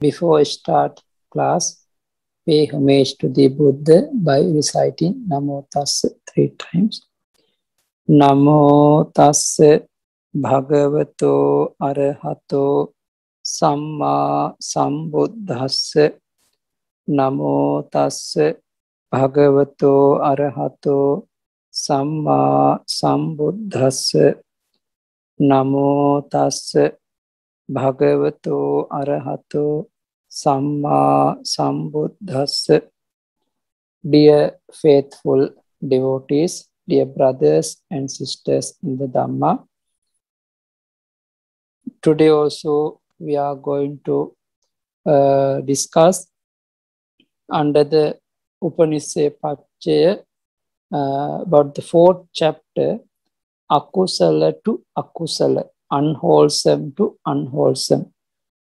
Before start class, pay homage to the Buddha by reciting Namo Tassa three times. Namo Tassa Bhagavato Arahato Samma Sambuddhassa Namo Tassa Bhagavato Arahato Samma Sambuddhassa Namo Tassa භගවතෝ අරහතෝ සම්මා සම්බුද්ධස්ස Dear faithful devotees, dear brothers and sisters in the Dhamma, today also we are going to uh, discuss under the Upanishad Pachaya uh, about the fourth chapter, Akusala to Akusala. unwholesome to unwholesome.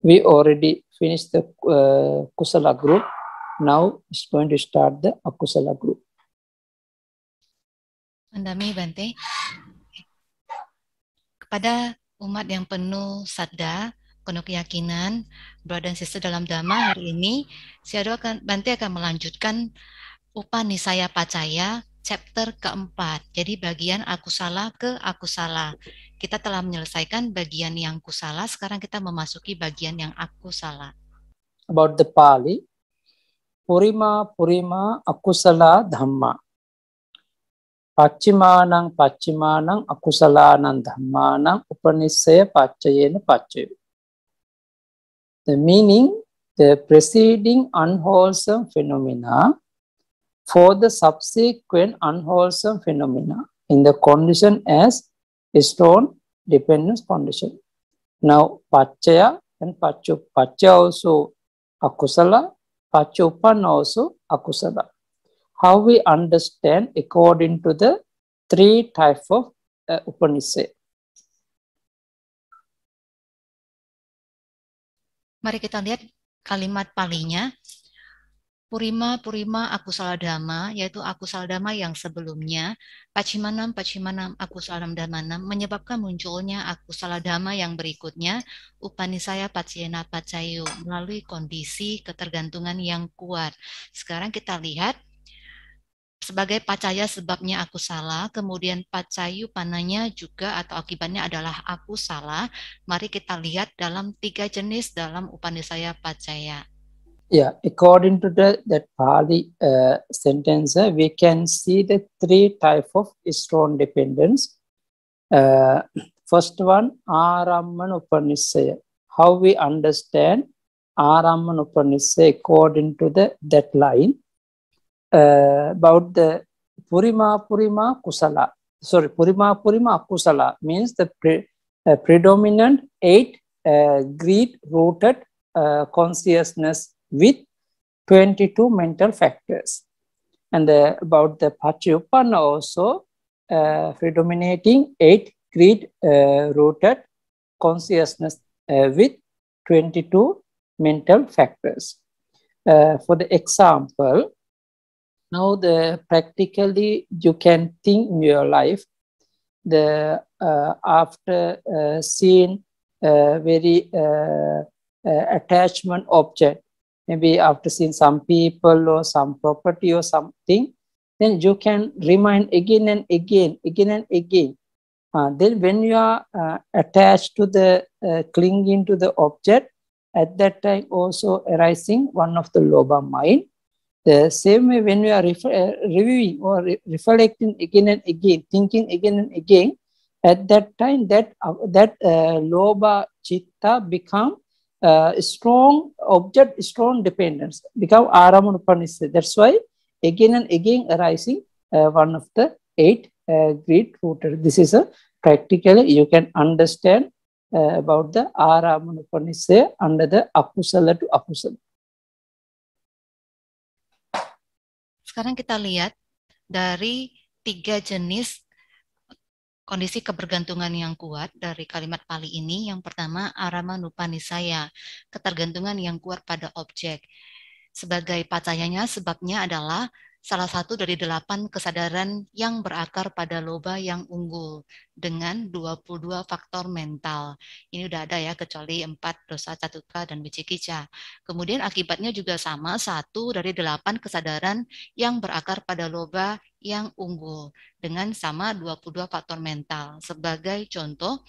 We already finished the uh, Kusala group. Now it's going to start the Akusala group. Andami Bante, kepada umat yang penuh sadda, penuh keyakinan, brother dan sister dalam dhamma hari ini, Siado akan, Bante akan melanjutkan Upanisaya Pacaya chapter keempat. Jadi bagian aku salah ke aku salah. Kita telah menyelesaikan bagian yang ku salah, sekarang kita memasuki bagian yang aku salah. About the Pali, Purima Purima aku salah Dhamma. aku salah පච්චිමානං dhamma nang Upanisaya පච්චයන පච්චය. The meaning, the preceding unwholesome phenomena for the subsequent unwholesome phenomena in the condition as stone dependence condition. Now, Pachaya and Pacho, also Akusala, Pachupan also Akusala. How we understand according to the three type of uh, Upanishad. Mari kita lihat kalimat palinya. Purima Purima Aku Dhamma yaitu Aku Dhamma yang sebelumnya Pacimanam Pacimanam salam dhamma menyebabkan munculnya Aku Dhamma yang berikutnya Upanisaya Paciena Pacayu melalui kondisi ketergantungan yang kuat. Sekarang kita lihat sebagai pacaya sebabnya aku salah, kemudian pacayu pananya juga atau akibatnya adalah aku salah. Mari kita lihat dalam tiga jenis dalam Upanisaya Pacaya Yeah, according to the that Pali uh, sentence, uh, we can see the three type of strong dependence. Uh, first one, Aramana Upanishad. How we understand Aramana Upanishad according to the that line uh, about the Purima Purima Kusala. Sorry, Purima Purima Kusala means the pre, uh, predominant eight uh, greed rooted consciousness with 22 mental factors. And the, about the Patriuppana also, uh, predominating eight greed uh, rooted consciousness uh, with 22 mental factors. Uh, for the example, now the practically you can think in your life the uh, after uh, seeing very attachment object maybe after seeing some people or some property or something, then you can remind again and again, again and again. Uh, then when you are uh, attached to the uh, clinging to the object, at that time also arising one of the loba mind. The same way when we are uh, reviewing or re reflecting again and again, thinking again and again, at that time that uh, that uh, loba chitta become uh, strong object, strong dependence become Araman Upanishad. That's why again and again arising uh, one of the eight uh, great rooters. This is a practically you can understand uh, about the Araman Upanishad under the Apusala to Apusala. Sekarang kita lihat dari tiga jenis kondisi kebergantungan yang kuat dari kalimat Pali ini yang pertama arama nupanisaya, ketergantungan yang kuat pada objek. Sebagai pacayanya sebabnya adalah salah satu dari delapan kesadaran yang berakar pada loba yang unggul dengan 22 faktor mental. Ini udah ada ya kecuali empat dosa catuka dan wicikica. Kemudian akibatnya juga sama satu dari delapan kesadaran yang berakar pada loba yang unggul dengan sama 22 faktor mental. Sebagai contoh,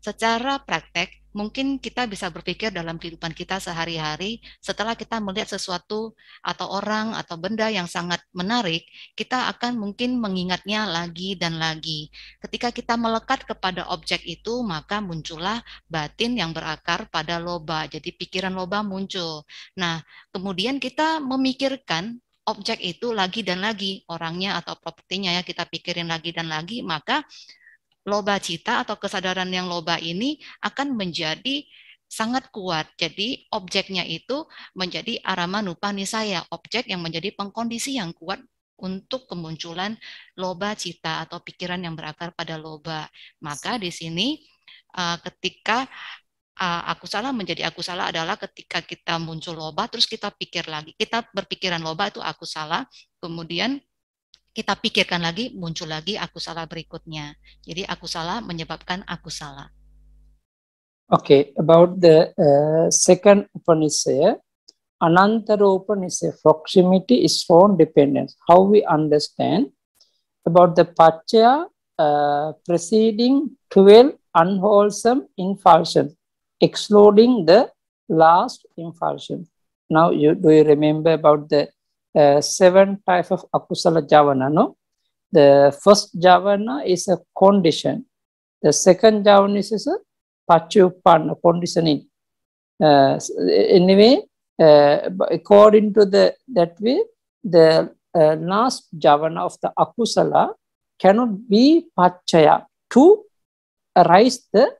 secara praktek mungkin kita bisa berpikir dalam kehidupan kita sehari-hari setelah kita melihat sesuatu atau orang atau benda yang sangat menarik, kita akan mungkin mengingatnya lagi dan lagi. Ketika kita melekat kepada objek itu, maka muncullah batin yang berakar pada loba. Jadi pikiran loba muncul. Nah, kemudian kita memikirkan objek itu lagi dan lagi orangnya atau propertinya ya kita pikirin lagi dan lagi maka loba cita atau kesadaran yang loba ini akan menjadi sangat kuat. Jadi objeknya itu menjadi aramanupani saya, objek yang menjadi pengkondisi yang kuat untuk kemunculan loba cita atau pikiran yang berakar pada loba. Maka di sini eh, ketika Eh, aku salah menjadi aku salah adalah ketika kita muncul loba terus kita pikir lagi kita berpikiran loba itu aku salah kemudian kita pikirkan lagi muncul lagi aku salah berikutnya jadi aku salah menyebabkan aku salah okay about the uh, second upanishad ya. anantara upanishad proximity is form dependence how we understand about the pachya uh, eh, preceding 12 unwholesome impulsions excluding the last infarction. Now, you do you remember about the uh, seven type of akusala javana, no? The first javana is a condition. The second javana is a pachupanna, conditioning. Uh, anyway, uh, according to the that way, the uh, last javana of the akusala cannot be pachaya to arise the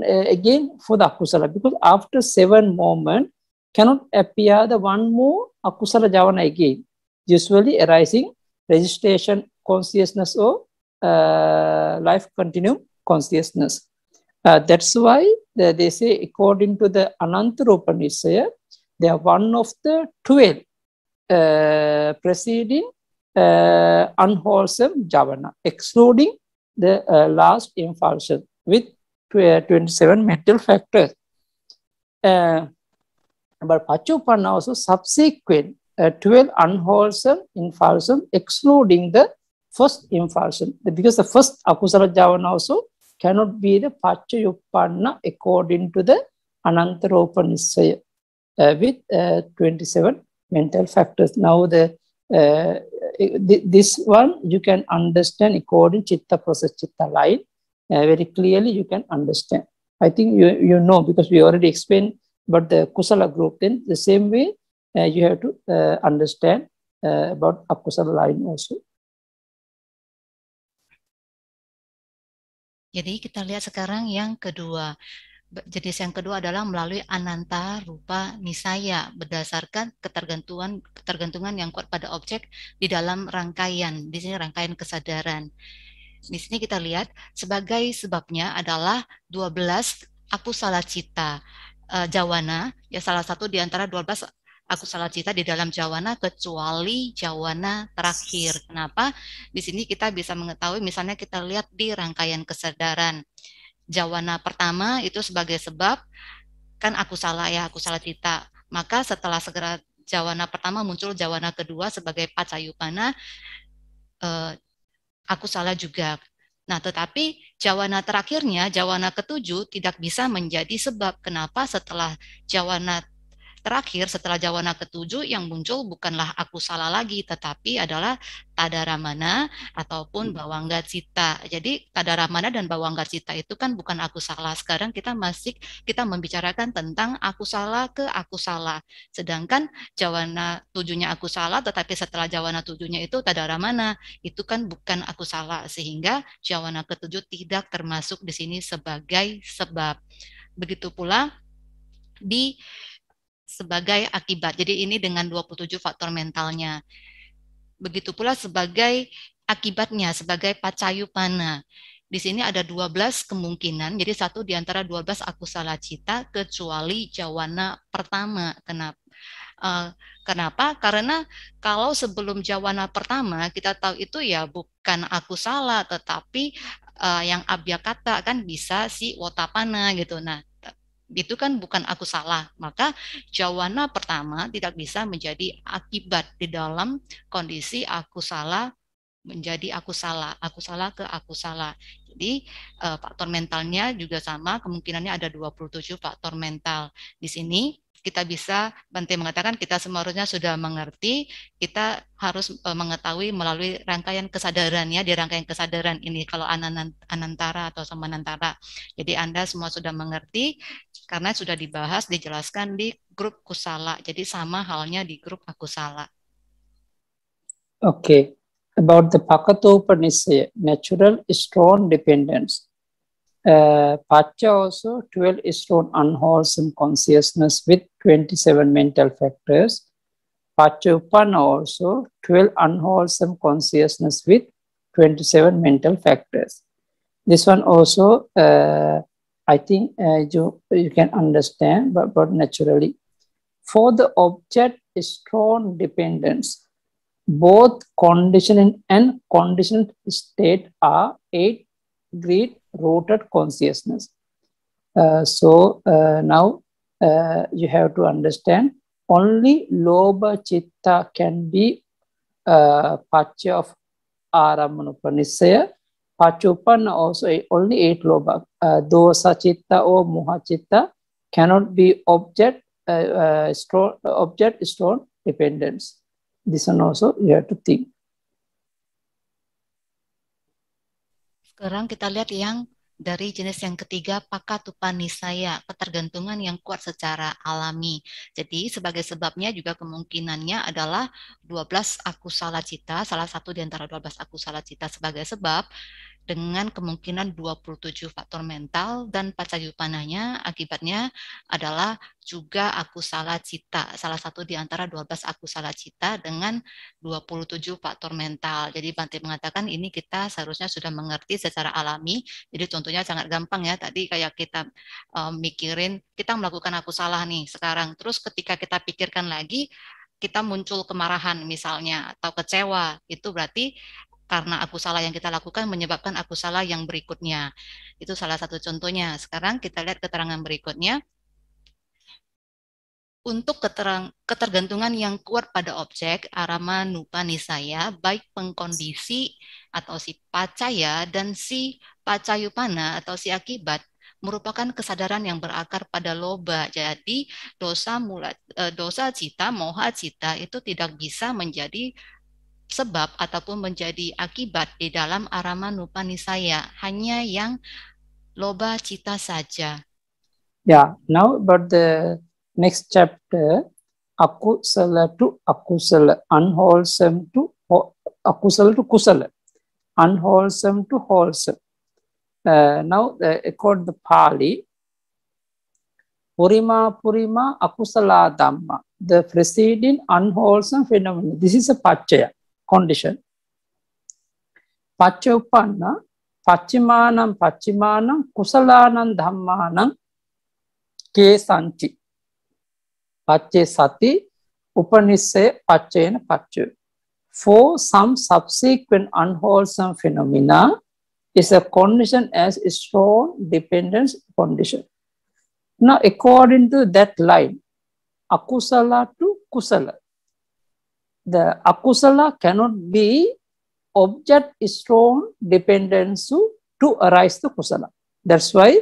uh, again for the akusala because after seven moment cannot appear the one more akusala javana again, usually arising registration consciousness or uh, life continuum consciousness. Uh, that's why the, they say, according to the Anantaropanisaya, they are one of the 12 uh, preceding uh, unwholesome javana, excluding the uh, last impulsion with 27 mental factors. Uh, but Pachupanna also subsequent uh, 12 unwholesome infarction, excluding the first infarction. Because the first akusala javana also cannot be the Pachayupanna according to the Anantaropanisaya uh, with uh, 27 mental factors. Now the uh, th this one you can understand according chitta process chitta line very clearly you can understand. I think you, you know because we already explained about the Kusala group. Then the same way uh, you have to uh, understand uh, about Akusala line also. Jadi kita lihat sekarang yang kedua. Jenis yang kedua adalah melalui ananta rupa nisaya berdasarkan ketergantungan ketergantungan yang kuat pada objek di dalam rangkaian. Di sini rangkaian kesadaran. Di sini kita lihat sebagai sebabnya adalah 12 aku salah cita uh, eh, jawana ya salah satu di antara 12 aku salah cita di dalam jawana kecuali jawana terakhir. Kenapa? Di sini kita bisa mengetahui misalnya kita lihat di rangkaian kesadaran. Jawana pertama itu sebagai sebab kan aku salah ya, aku salah cita. Maka setelah segera jawana pertama muncul jawana kedua sebagai pacayupana eh, aku salah juga. Nah, tetapi jawana terakhirnya, jawana ketujuh tidak bisa menjadi sebab kenapa setelah jawana Terakhir, setelah jawana ketujuh yang muncul bukanlah aku salah lagi, tetapi adalah tadaramana ataupun hmm. bawangga cita. Jadi tadaramana dan bawangga cita itu kan bukan aku salah. Sekarang kita masih kita membicarakan tentang aku salah ke aku salah. Sedangkan jawana tujuhnya aku salah, tetapi setelah jawana tujuhnya itu tadaramana itu kan bukan aku salah, sehingga jawana ketujuh tidak termasuk di sini sebagai sebab. Begitu pula di sebagai akibat. Jadi ini dengan 27 faktor mentalnya. Begitu pula sebagai akibatnya, sebagai pacayu pana. Di sini ada 12 kemungkinan, jadi satu di antara 12 aku salah cita, kecuali jawana pertama. Kenapa? Eh, kenapa? Karena kalau sebelum jawana pertama kita tahu itu ya bukan aku salah, tetapi eh, yang abya kata kan bisa si wotapana gitu. Nah, itu kan bukan aku salah. Maka jawana pertama tidak bisa menjadi akibat di dalam kondisi aku salah menjadi aku salah, aku salah ke aku salah. Jadi eh, faktor mentalnya juga sama, kemungkinannya ada 27 faktor mental di sini kita bisa Bante mengatakan kita semuanya sudah mengerti, kita harus e, mengetahui melalui rangkaian kesadarannya di rangkaian kesadaran ini kalau anantara atau semanantara. Jadi Anda semua sudah mengerti karena sudah dibahas dijelaskan di grup kusala. Jadi sama halnya di grup akusala. Oke, okay. about the Pakatu Upanishad, natural strong dependence. Uh, Pacha also 12 strong unwholesome consciousness with 27 mental factors. Pachupana also 12 unwholesome consciousness with 27 mental factors. This one also, uh, I think uh, you, you can understand, but, but naturally. For the object, strong dependence, both conditioning and conditioned state are eight greed rooted consciousness. Uh, so uh, now uh, you have to understand only Loba Chitta can be uh, Pacha of Aramanupanisaya. Pachupanna also only eight Loba. Uh, dosa Chitta or muha Chitta cannot be object, uh, uh, object stone dependence. This one also you have to think. Sekarang kita lihat yang dari jenis yang ketiga, pakatupani saya ketergantungan yang kuat secara alami. Jadi sebagai sebabnya juga kemungkinannya adalah 12 akusala cita, salah satu di antara 12 akusala cita sebagai sebab dengan kemungkinan 27 faktor mental dan panahnya akibatnya adalah juga aku salah cita, salah satu di antara 12 aku salah cita dengan 27 faktor mental. Jadi Bante mengatakan ini kita seharusnya sudah mengerti secara alami. Jadi contohnya sangat gampang ya, tadi kayak kita um, mikirin, kita melakukan aku salah nih sekarang. Terus ketika kita pikirkan lagi, kita muncul kemarahan misalnya atau kecewa itu berarti karena aku salah yang kita lakukan menyebabkan aku salah yang berikutnya. Itu salah satu contohnya. Sekarang kita lihat keterangan berikutnya. Untuk keterang, ketergantungan yang kuat pada objek, arama nupa nisaya, baik pengkondisi atau si pacaya dan si pacayupana atau si akibat, merupakan kesadaran yang berakar pada loba. Jadi dosa mula eh, dosa cita, moha cita itu tidak bisa menjadi sebab ataupun menjadi akibat di dalam arama nupanisaya hanya yang loba cita saja. Yeah, now about the next chapter aku tu aku sela unwholesome to sela to kusala, unwholesome to wholesome. Uh, now, uh, according the Pali, Purima Purima Akusala Dhamma, the preceding unwholesome phenomenon. This is a Pachaya. condition. Pacca Pachimanam, kusala, paccimanam kusalanam dhammanam kesanti. Pachy sati upanisse paccena pachy. For some subsequent unwholesome phenomena is a condition as a strong dependence condition. Now according to that line, akusala to kusala the akusala cannot be object strong dependence to, to arise the kusala. That's why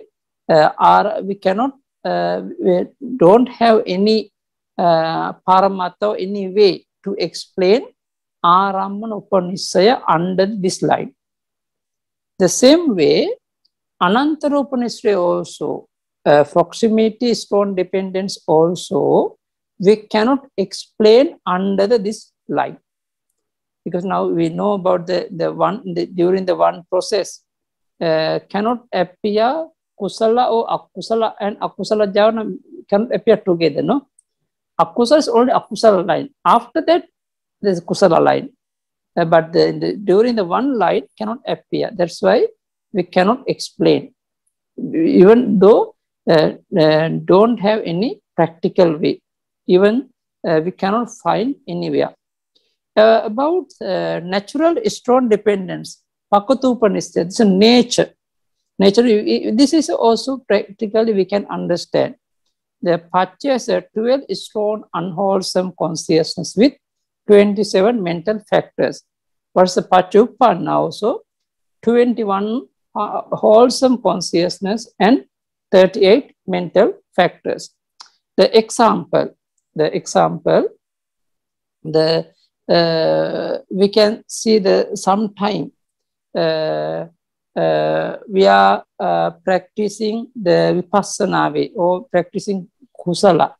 uh, our, we cannot, uh, we don't have any uh, paramata, any way to explain Aramana Upanishaya under this line. The same way, Anantara Upanishaya also, uh, proximity, strong dependence also, we cannot explain under the, this light. Because now we know about the, the one, the, during the one process, uh, cannot appear kusala or akusala and akusala jhana cannot appear together, no? Akusala is only akusala line. After that, there's kusala line. Uh, but the, the, during the one light cannot appear. That's why we cannot explain. Even though uh, uh, don't have any practical way. Even uh, we cannot find anywhere uh, about uh, natural strong dependence, Pakatupanishad, This is nature. Nature, this is also practically we can understand. The Pacha is a 12 strong unwholesome consciousness with 27 mental factors. Whereas the Pachupan also 21 uh, wholesome consciousness and 38 mental factors. The example, the example, the we can see the sometime uh, uh, we are uh, practicing the vipassana way or practicing kusala.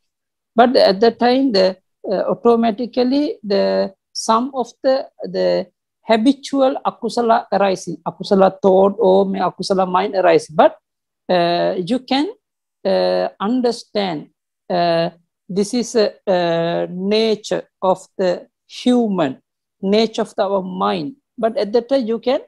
But at that time, the automatically the some of the the habitual akusala arising, akusala thought or akusala mind arise But uh, you can uh, understand uh, this is a nature of the human nature of our mind. But at that time, you can,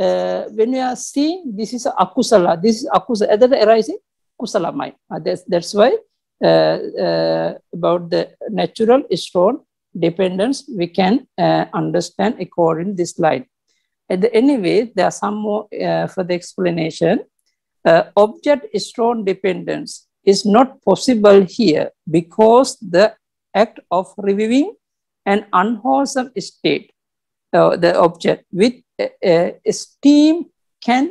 uh, when you are seeing this is akusala, this is akusala, at that arising kusala mind. Uh, that's, that's why uh, uh, about the natural strong dependence, we can uh, understand according this line. The, anyway, there are some more for the explanation. object strong dependence is not possible here because the act of reviewing an unwholesome state, uh, the object with uh, uh steam can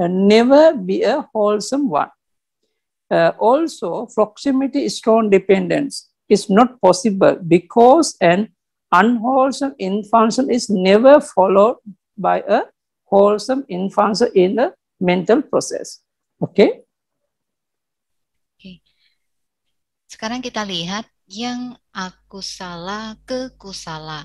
uh, never be a wholesome one. Uh, also, proximity strong dependence is not possible because an unwholesome infunction is never followed by a wholesome infunction in the mental process. Okay? okay. Sekarang kita lihat yang aku salah akusala salah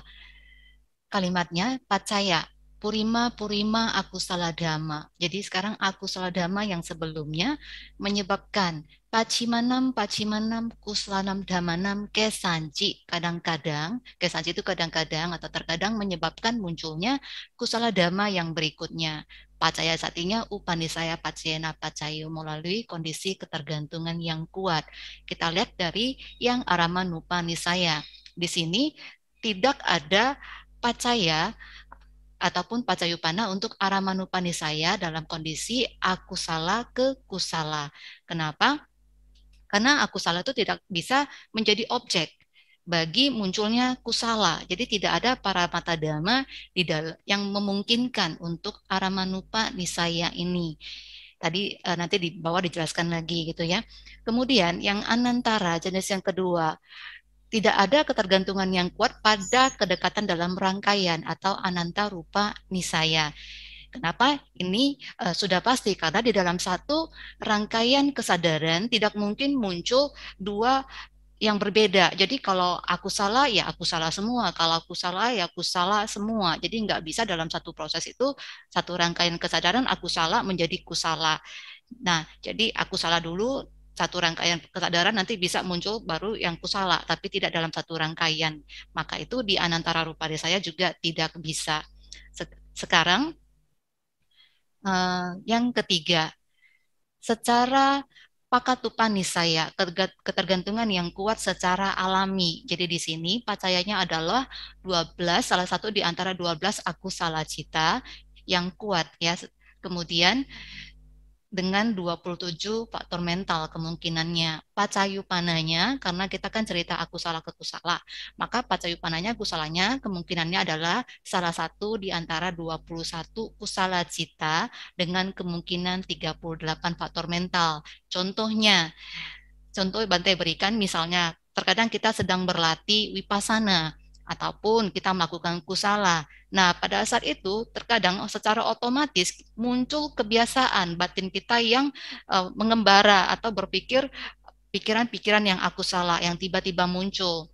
Kalimatnya pacaya purima purima aku salah dhamma. Jadi sekarang aku salah dhamma yang sebelumnya menyebabkan pacimanam pacimanam kuslanam dhammanam kesanci. Kadang-kadang kesanci itu kadang-kadang atau terkadang menyebabkan munculnya kusala dhamma yang berikutnya. Pacaya satinya upanisaya pacayana pacayo melalui kondisi ketergantungan yang kuat. Kita lihat dari yang saya Di sini tidak ada pacaya ataupun pacayupana untuk saya dalam kondisi aku salah ke kusala. Kenapa? Karena aku salah itu tidak bisa menjadi objek bagi munculnya kusala. Jadi tidak ada para mata dhamma di yang memungkinkan untuk aramanupa nisaya ini. Tadi uh, nanti di bawah dijelaskan lagi gitu ya. Kemudian yang anantara jenis yang kedua tidak ada ketergantungan yang kuat pada kedekatan dalam rangkaian atau ananta rupa nisaya. Kenapa? Ini uh, sudah pasti karena di dalam satu rangkaian kesadaran tidak mungkin muncul dua yang berbeda. Jadi kalau aku salah ya aku salah semua, kalau aku salah ya aku salah semua. Jadi nggak bisa dalam satu proses itu satu rangkaian kesadaran aku salah menjadi ku salah. Nah, jadi aku salah dulu satu rangkaian kesadaran nanti bisa muncul baru yang ku salah, tapi tidak dalam satu rangkaian. Maka itu di anantara rupa saya juga tidak bisa. Sekarang eh, yang ketiga, secara pakatupani saya, ketergantungan yang kuat secara alami. Jadi di sini pacayanya adalah 12, salah satu di antara 12 aku salah cita yang kuat ya. Kemudian dengan 27 faktor mental kemungkinannya. Pacayu pananya, karena kita kan cerita aku salah ke kusala, maka pacayu pananya kusalanya kemungkinannya adalah salah satu di antara 21 kusala cita dengan kemungkinan 38 faktor mental. Contohnya, contoh bantai berikan misalnya, terkadang kita sedang berlatih wipasana, ataupun kita melakukan kusala. Nah, pada saat itu terkadang secara otomatis muncul kebiasaan batin kita yang uh, mengembara atau berpikir pikiran-pikiran yang aku salah yang tiba-tiba muncul.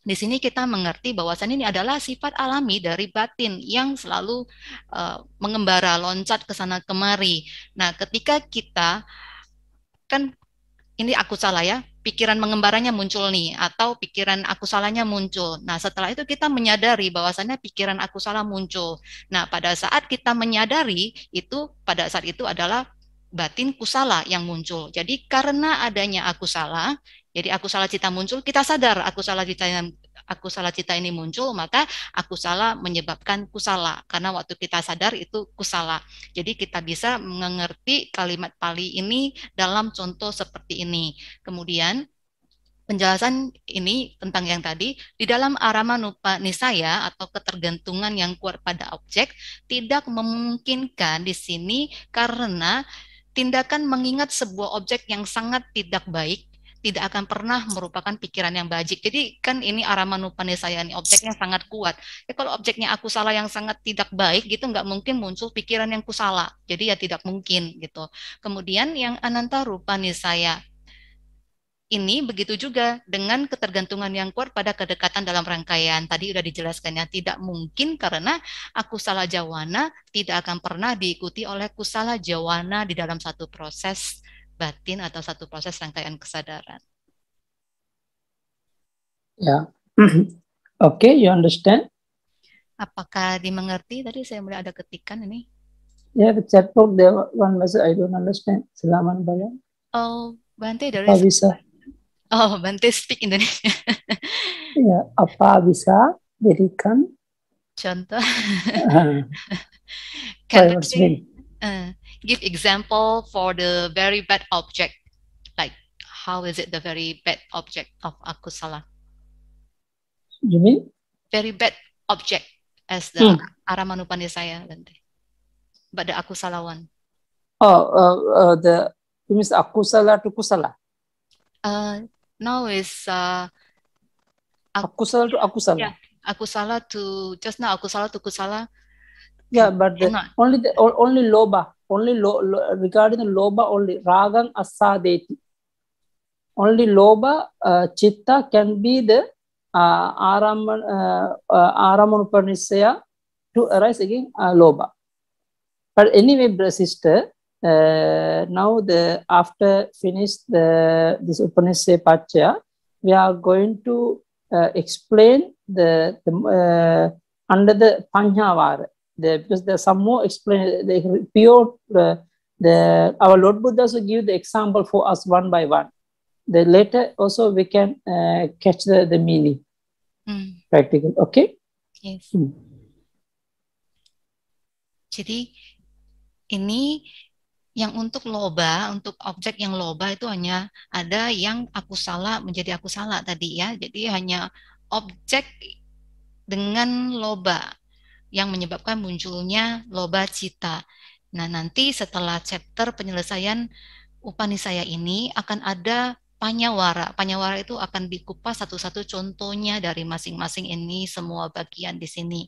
Di sini kita mengerti bahwasannya ini adalah sifat alami dari batin yang selalu uh, mengembara, loncat ke sana kemari. Nah, ketika kita kan ini aku salah ya, pikiran mengembaranya muncul nih, atau pikiran aku salahnya muncul. Nah, setelah itu kita menyadari bahwasannya pikiran aku salah muncul. Nah, pada saat kita menyadari itu, pada saat itu adalah batinku salah yang muncul. Jadi karena adanya aku salah, jadi aku salah cita muncul, kita sadar aku salah cita aku salah cita ini muncul, maka aku salah menyebabkan kusala. Karena waktu kita sadar itu kusala. Jadi kita bisa mengerti kalimat Pali ini dalam contoh seperti ini. Kemudian penjelasan ini tentang yang tadi di dalam arama nupa nisaya atau ketergantungan yang kuat pada objek tidak memungkinkan di sini karena tindakan mengingat sebuah objek yang sangat tidak baik tidak akan pernah merupakan pikiran yang bajik. Jadi kan ini arah saya ini objeknya sangat kuat. Ya kalau objeknya aku salah yang sangat tidak baik gitu nggak mungkin muncul pikiran yang ku salah. Jadi ya tidak mungkin gitu. Kemudian yang Ananta Rupa saya ini begitu juga dengan ketergantungan yang kuat pada kedekatan dalam rangkaian. Tadi sudah dijelaskan ya, tidak mungkin karena aku salah jawana tidak akan pernah diikuti oleh kusala jawana di dalam satu proses batin atau satu proses rangkaian kesadaran. Ya, yeah. oke, okay, you understand? Apakah dimengerti? Tadi saya mulai ada ketikan ini. Ya, yeah, the chat box there one message I don't understand. Selamat bayang. Oh, Bante dari. Apa bisa? Oh, Bante speak Indonesia. ya, yeah, apa bisa berikan? Contoh. Can uh, give example for the very bad object like how is it the very bad object of aku salah. you mean very bad object as the hmm. saya. but the aku salah one oh uh, uh, the you mean aku salah to kusala uh now is uh salah to aku salah. yeah aku salah to just now aku salah to kusala yeah but the, only the, only loba only lo, lo, regarding the loba only ragam asadeti. Only loba uh, chitta can be the uh, araman uh, uh, to arise again uh, loba. But anyway, sister, uh, now the after finish the this Upanishad Pachya, we are going to uh, explain the, the uh, under the Panyavara. the, because there's some more explain the pure uh, the our Lord Buddha also give the example for us one by one. The later also we can uh, catch the the meaning. mm. Practical, okay? Yes. Hmm. Jadi ini yang untuk loba, untuk objek yang loba itu hanya ada yang aku salah menjadi aku salah tadi ya. Jadi hanya objek dengan loba yang menyebabkan munculnya loba cita. Nah, nanti setelah chapter penyelesaian Upanisaya ini akan ada Panyawara. Panyawara itu akan dikupas satu-satu contohnya dari masing-masing ini semua bagian di sini.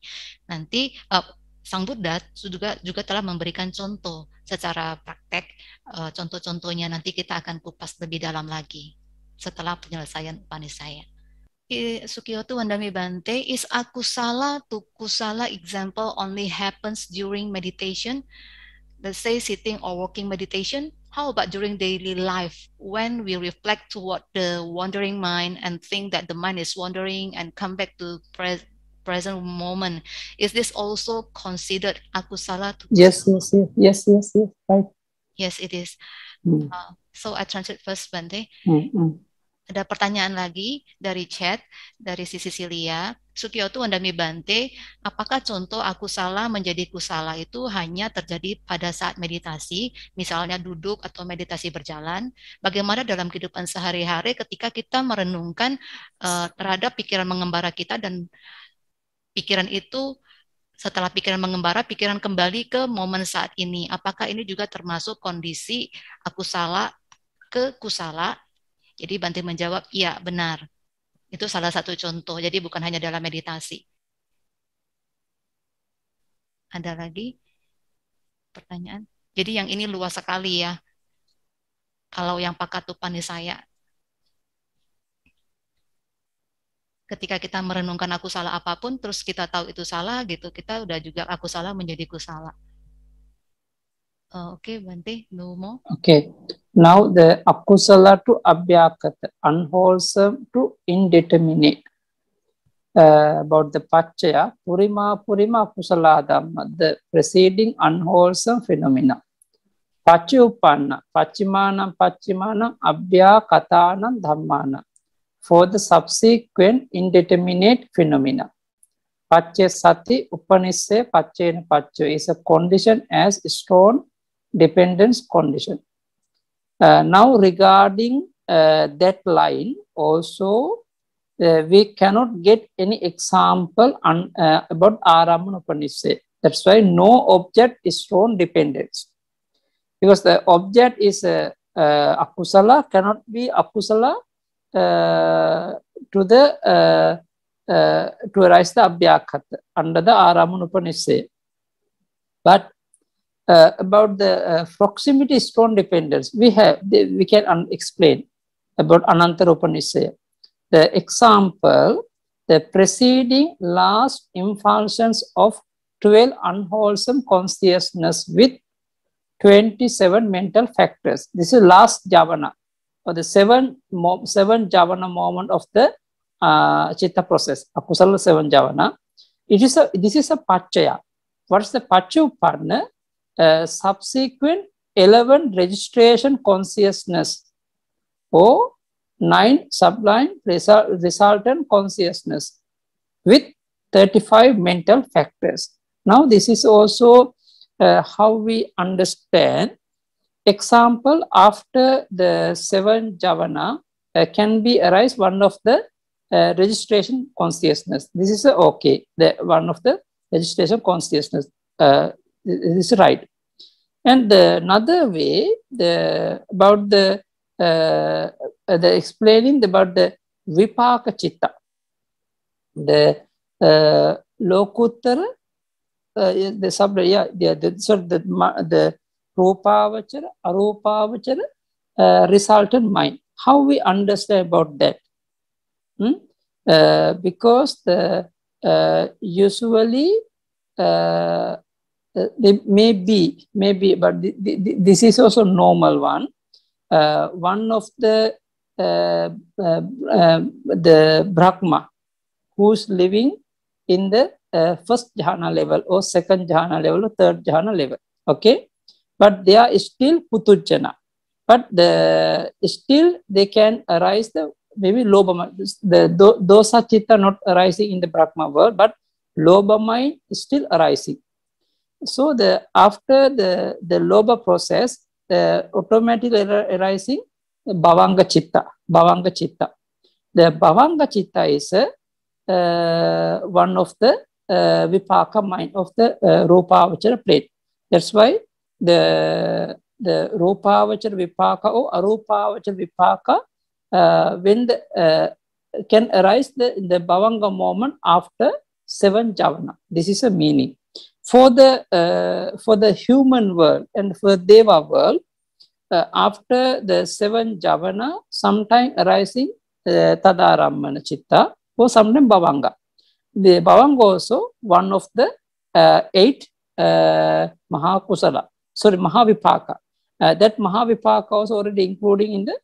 Nanti uh, Sang Buddha juga juga telah memberikan contoh secara praktek uh, contoh-contohnya nanti kita akan kupas lebih dalam lagi setelah penyelesaian Upanisaya. Sukiyoto Wandami Bante, is akusala to kusala example only happens during meditation? Let's say sitting or walking meditation. How about during daily life when we reflect toward the wandering mind and think that the mind is wandering and come back to pres present moment? Is this also considered akusala? To yes, yes, yes, yes, yes, yes, right. Yes, it is. Mm. Uh, so I translate first, Bante. Mm, mm. ada pertanyaan lagi dari chat dari si Sukio tuh Wandami Bante, apakah contoh aku salah menjadi ku salah itu hanya terjadi pada saat meditasi, misalnya duduk atau meditasi berjalan? Bagaimana dalam kehidupan sehari-hari ketika kita merenungkan uh, terhadap pikiran mengembara kita dan pikiran itu setelah pikiran mengembara, pikiran kembali ke momen saat ini. Apakah ini juga termasuk kondisi aku salah ke ku salah jadi Banting menjawab, iya benar. Itu salah satu contoh, jadi bukan hanya dalam meditasi. Ada lagi pertanyaan? Jadi yang ini luas sekali ya. Kalau yang pakatupan di saya, ketika kita merenungkan aku salah apapun, terus kita tahu itu salah gitu, kita udah juga aku salah menjadi ku salah. Uh, okay, Bhante, no more. Okay. Now the akusala to abhyakata, unwholesome to indeterminate. Uh, about the pachaya, purima purima akusala dhamma, the preceding unwholesome phenomena. Pachi upanna, pachimanam pachimanam abhyakatanam dhammana. For the subsequent indeterminate phenomena. Pachya sati upanisse pachena pachya is a condition as strong dependence condition. Uh, now regarding uh, that line also uh, we cannot get any example on, uh, about Araman Upanishad. That's why no object is shown dependence. Because the object is uh, uh akusala, cannot be akusala uh, to the to arise the abhyakata under the Araman Upanishad. But uh, about the uh, proximity strong dependence, we have we can explain about Anantara Upanishad. The example, the preceding last impulsions of 12 unwholesome consciousness with 27 mental factors. This is last javana or the seven, seven javana moment of the uh, chitta process, akusala seven javana. It is a, this is a pachaya. What's the pachu partner? subsequent 11 registration consciousness or 9 sublime resultant consciousness with 35 mental factors. Now, this is also uh, how we understand. Example, after the seven javana uh, can be arise one of the uh, registration consciousness. This is okay, the, one of the registration consciousness. Uh, this is right. And the, another way the, about the, uh, the explaining about the vipaka chitta, the uh, lokuttara, uh, the sub, yeah, the, so the, the rupavachara, arupavachara, uh, resultant mind. How we understand about that? Hmm? Uh, because the uh, usually uh, uh, they may be, maybe, but the, the, this is also normal one. Uh, one of the uh, uh, uh the Brahma who's living in the first jhana level or second jhana level or third jhana level. Okay, but they are still putujjana, but the still they can arise the maybe lobama. The dosa chitta not arising in the Brahma world, but lobama is still arising. So the after the, the loba process, the automatic arising bhavanga chitta, bhavanga chitta. The bhavanga chitta is uh, uh, one of the uh, vipaka mind of the uh, are plate. That's why the the are vipaka or arupavachara vipaka uh, when the, uh, can arise the, the bhavanga moment after seven javana. This is a meaning for the uh, for the human world and for deva world uh, after the seven javana sometime arising uh, tadaramana chitta or sometime bhavanga the bhavanga also one of the uh, eight uh, mahakusala sorry mahavipaka uh, that mahavipaka was already including in the,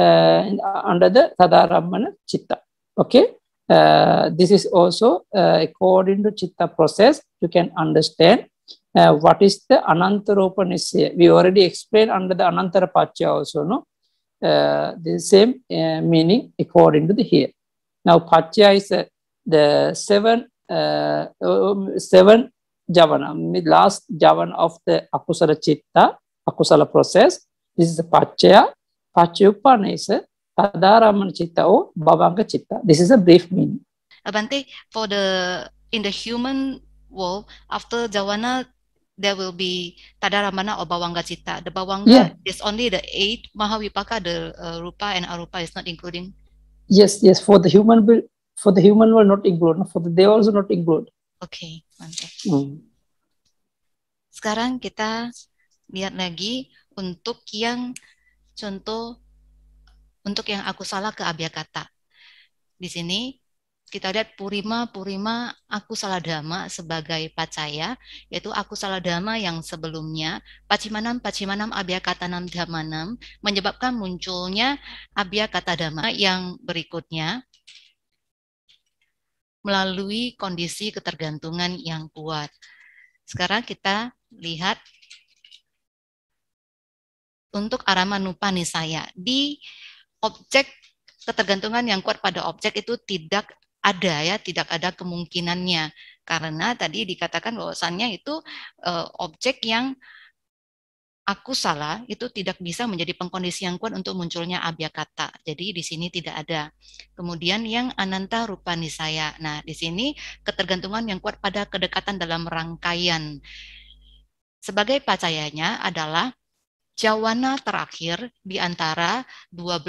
uh, in, under the tadarammana chitta okay uh, this is also uh, according to chitta process you can understand uh, what is the anantaropa nissaya we already explained under the anantara pachya also no uh, the same uh, meaning according to the here now pachya is the seven um, seven javana last javana of the akusala chitta akusala process this is the pachya pachya upana is Tadaraman Chitta or Bhavanga Chitta. This is a brief meaning. Abante, for the in the human world, after Javana, there will be Tadaramana or Bhavanga Chitta. The Bhavanga yeah. is only the eight Mahavipaka, the uh, Rupa and Arupa is not including. Yes, yes. For the human, for the human world, not include. For the, they also not include. Okay, Abante. Mm. Sekarang kita lihat lagi untuk yang contoh untuk yang aku salah ke abya kata. Di sini kita lihat purima purima aku salah dhamma sebagai pacaya yaitu aku salah dhamma yang sebelumnya pacimanam pacimanam abya katanam dhammanam menyebabkan munculnya abya kata dhamma yang berikutnya melalui kondisi ketergantungan yang kuat. Sekarang kita lihat untuk arama saya di objek ketergantungan yang kuat pada objek itu tidak ada ya, tidak ada kemungkinannya karena tadi dikatakan bahwasannya itu e, objek yang aku salah itu tidak bisa menjadi pengkondisi yang kuat untuk munculnya abya kata. Jadi di sini tidak ada. Kemudian yang ananta rupa nisaya. Nah, di sini ketergantungan yang kuat pada kedekatan dalam rangkaian. Sebagai pacayanya adalah jawana terakhir di antara 12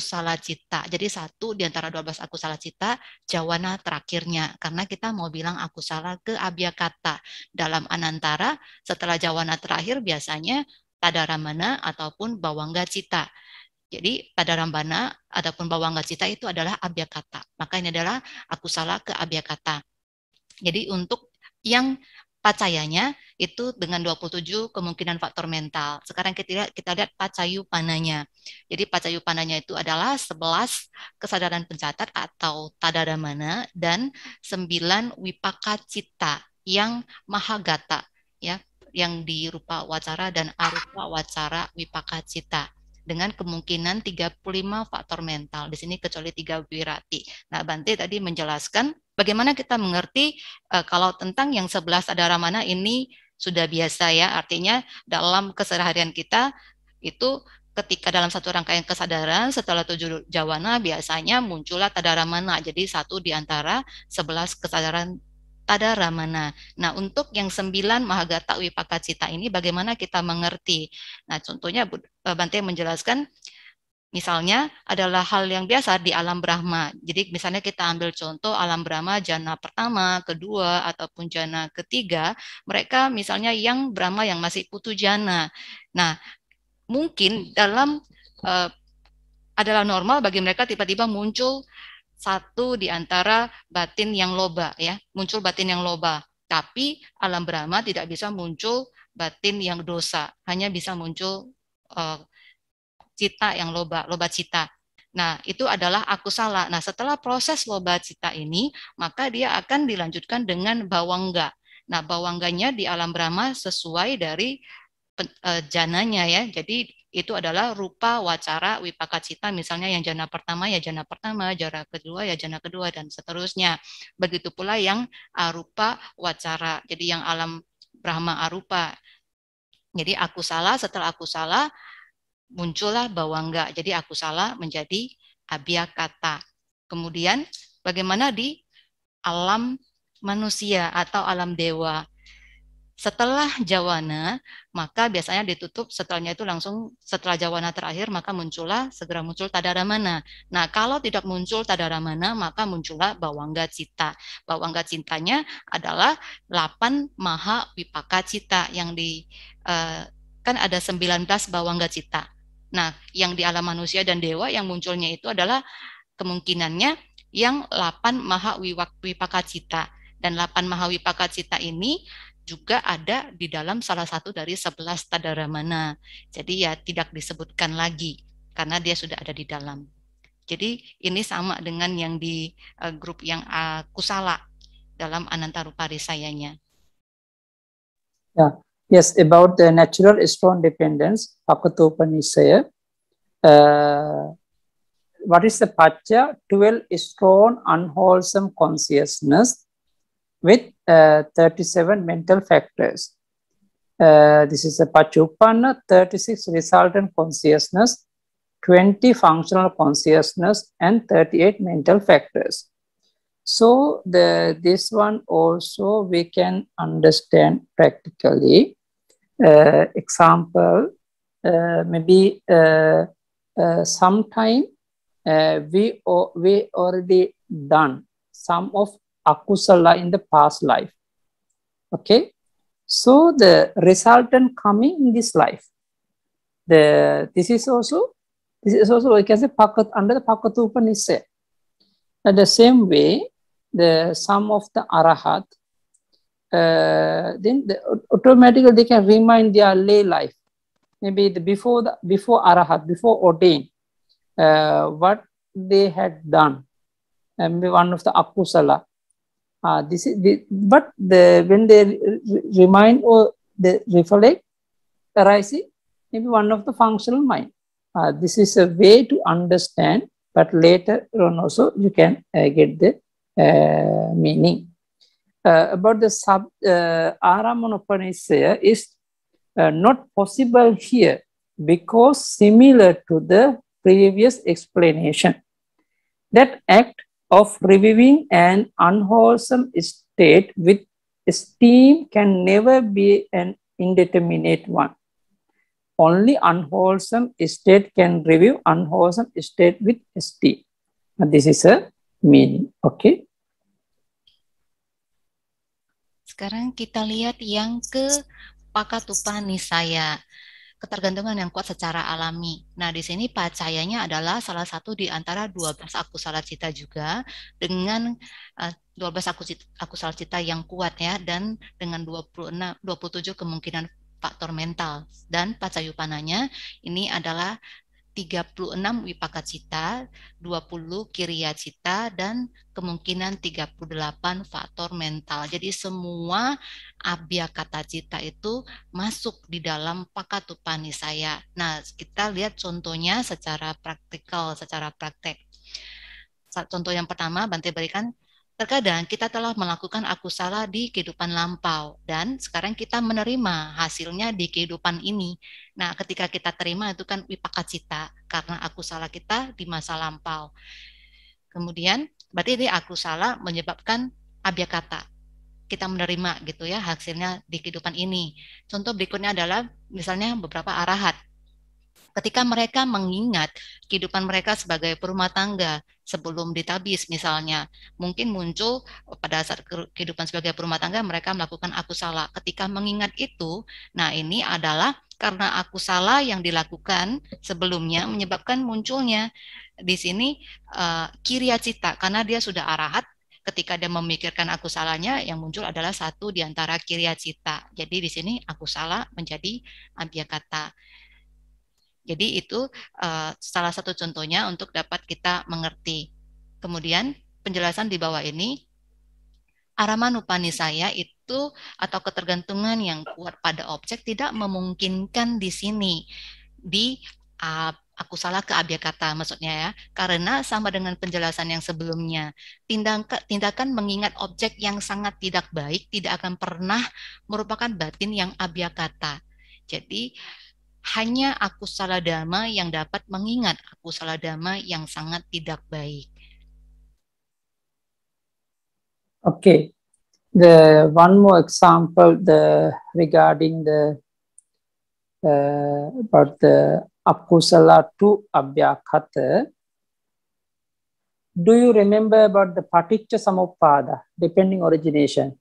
salah cita. Jadi satu di antara 12 salah cita, jawana terakhirnya. Karena kita mau bilang aku salah ke abiyakata Dalam anantara, setelah jawana terakhir biasanya tadaramana ataupun bawangga cita. Jadi tadarambana ataupun bawangga cita itu adalah abiyakata. Maka ini adalah aku salah ke abiyakata. Jadi untuk yang pacayanya itu dengan 27 kemungkinan faktor mental. Sekarang kita lihat, kita lihat pacayu pananya. Jadi pacayu pananya itu adalah 11 kesadaran pencatat atau mana dan 9 wipaka cita yang mahagata ya yang di rupa wacara dan arupa wacara wipaka cita dengan kemungkinan 35 faktor mental. Di sini kecuali tiga wirati. Nah, Bante tadi menjelaskan bagaimana kita mengerti uh, kalau tentang yang 11 ada ramana ini sudah biasa ya. Artinya dalam keseharian kita itu ketika dalam satu rangkaian kesadaran setelah tujuh jawana biasanya muncullah tadaramana. Jadi satu di antara sebelas kesadaran tadaramana. Nah, untuk yang sembilan mahagata wipakacita ini bagaimana kita mengerti? Nah, contohnya eh, Bante menjelaskan Misalnya adalah hal yang biasa di alam Brahma. Jadi misalnya kita ambil contoh alam Brahma jana pertama, kedua, ataupun jana ketiga, mereka misalnya yang Brahma yang masih putu jana. Nah, mungkin dalam uh, adalah normal bagi mereka tiba-tiba muncul satu di antara batin yang loba ya, muncul batin yang loba. Tapi alam Brahma tidak bisa muncul batin yang dosa, hanya bisa muncul uh, cita yang loba, loba cita. Nah, itu adalah aku salah. Nah, setelah proses loba cita ini, maka dia akan dilanjutkan dengan bawangga. Nah, bawangganya di alam Brahma sesuai dari e, jananya ya. Jadi itu adalah rupa, wacara, wipaka cita, misalnya yang jana pertama ya jana pertama, jana kedua ya jana kedua, dan seterusnya. Begitu pula yang arupa, wacara. Jadi yang alam Brahma arupa. Jadi aku salah, setelah aku salah, muncullah bahwa enggak. Jadi aku salah menjadi abia kata. Kemudian bagaimana di alam manusia atau alam dewa. Setelah jawana, maka biasanya ditutup setelahnya itu langsung setelah jawana terakhir maka muncullah segera muncul tadaramana. Nah, kalau tidak muncul tadaramana maka muncullah bawangga cita. Bawangga cintanya adalah 8 maha wipaka cita yang di eh, kan ada 19 bawangga cita. Nah, yang di alam manusia dan dewa yang munculnya itu adalah kemungkinannya yang 8 maha wipaka cita. Dan 8 maha wipaka ini juga ada di dalam salah satu dari 11 tadaramana. Jadi ya tidak disebutkan lagi karena dia sudah ada di dalam. Jadi ini sama dengan yang di eh, grup yang uh, kusala dalam Anantarupa Risayanya. Ya, Yes, about the natural strong dependence, Pakatopanisaya. Uh, what is the Pacha? 12 strong unwholesome consciousness with uh, 37 mental factors. Uh, this is a Pachupanna, 36 resultant consciousness, 20 functional consciousness, and 38 mental factors. So the, this one also we can understand practically. Uh, example, uh, maybe uh, uh sometime uh, we, we already done some of akusala in the past life. Okay, so the resultant coming in this life. The this is also this is also we can say pakat under the pakatupa nisse. At the same way, the some of the arahat, uh, then the, automatically they can remind their lay life. Maybe the, before the, before arahat, before ordained, uh, what they had done, maybe one of the akusala. Uh, this is the, but the, when they remind or the reflect, arising maybe one of the functional mind. Uh, this is a way to understand, but later on also you can uh, get the uh, meaning. Uh, about the sub uh, Aramanopanisaya is not possible here because similar to the previous explanation. That act of reviving an unwholesome state with esteem can never be an indeterminate one. Only unwholesome state can revive unwholesome state with esteem. And this is a meaning. Okay. Sekarang kita lihat yang ke pakatupan saya ketergantungan yang kuat secara alami. Nah, di sini pacayanya adalah salah satu di antara 12 salat cita juga dengan uh, 12 salat cita yang kuat ya dan dengan 26 27 kemungkinan faktor mental dan pacayupananya ini adalah 36 puluh 20 cita, dan kemungkinan 38 faktor mental. Jadi semua abya kata cita itu masuk di dalam pakatupani saya. Nah, kita lihat contohnya secara praktikal, secara praktek. Contoh yang pertama, Bante berikan Terkadang kita telah melakukan aku salah di kehidupan lampau dan sekarang kita menerima hasilnya di kehidupan ini. Nah, ketika kita terima itu kan cita karena aku salah kita di masa lampau. Kemudian berarti ini aku salah menyebabkan abya kata kita menerima gitu ya hasilnya di kehidupan ini. Contoh berikutnya adalah misalnya beberapa arahat ketika mereka mengingat kehidupan mereka sebagai perumah tangga sebelum ditabis misalnya, mungkin muncul pada saat kehidupan sebagai perumah tangga mereka melakukan aku salah. Ketika mengingat itu, nah ini adalah karena aku salah yang dilakukan sebelumnya menyebabkan munculnya di sini uh, eh, kiria cita karena dia sudah arahat ketika dia memikirkan aku salahnya yang muncul adalah satu di antara kiria cita. Jadi di sini aku salah menjadi ambia kata. Jadi itu uh, salah satu contohnya untuk dapat kita mengerti. Kemudian penjelasan di bawah ini upani saya itu atau ketergantungan yang kuat pada objek tidak memungkinkan di sini di uh, aku salah ke abjad kata maksudnya ya karena sama dengan penjelasan yang sebelumnya tindakan tindakan mengingat objek yang sangat tidak baik tidak akan pernah merupakan batin yang abjad kata jadi hanya aku salah dama yang dapat mengingat aku salah dama yang sangat tidak baik. Okay, the one more example the regarding the uh, about the aku salah to abhyakata. Do you remember about the paticca samuppada, depending origination?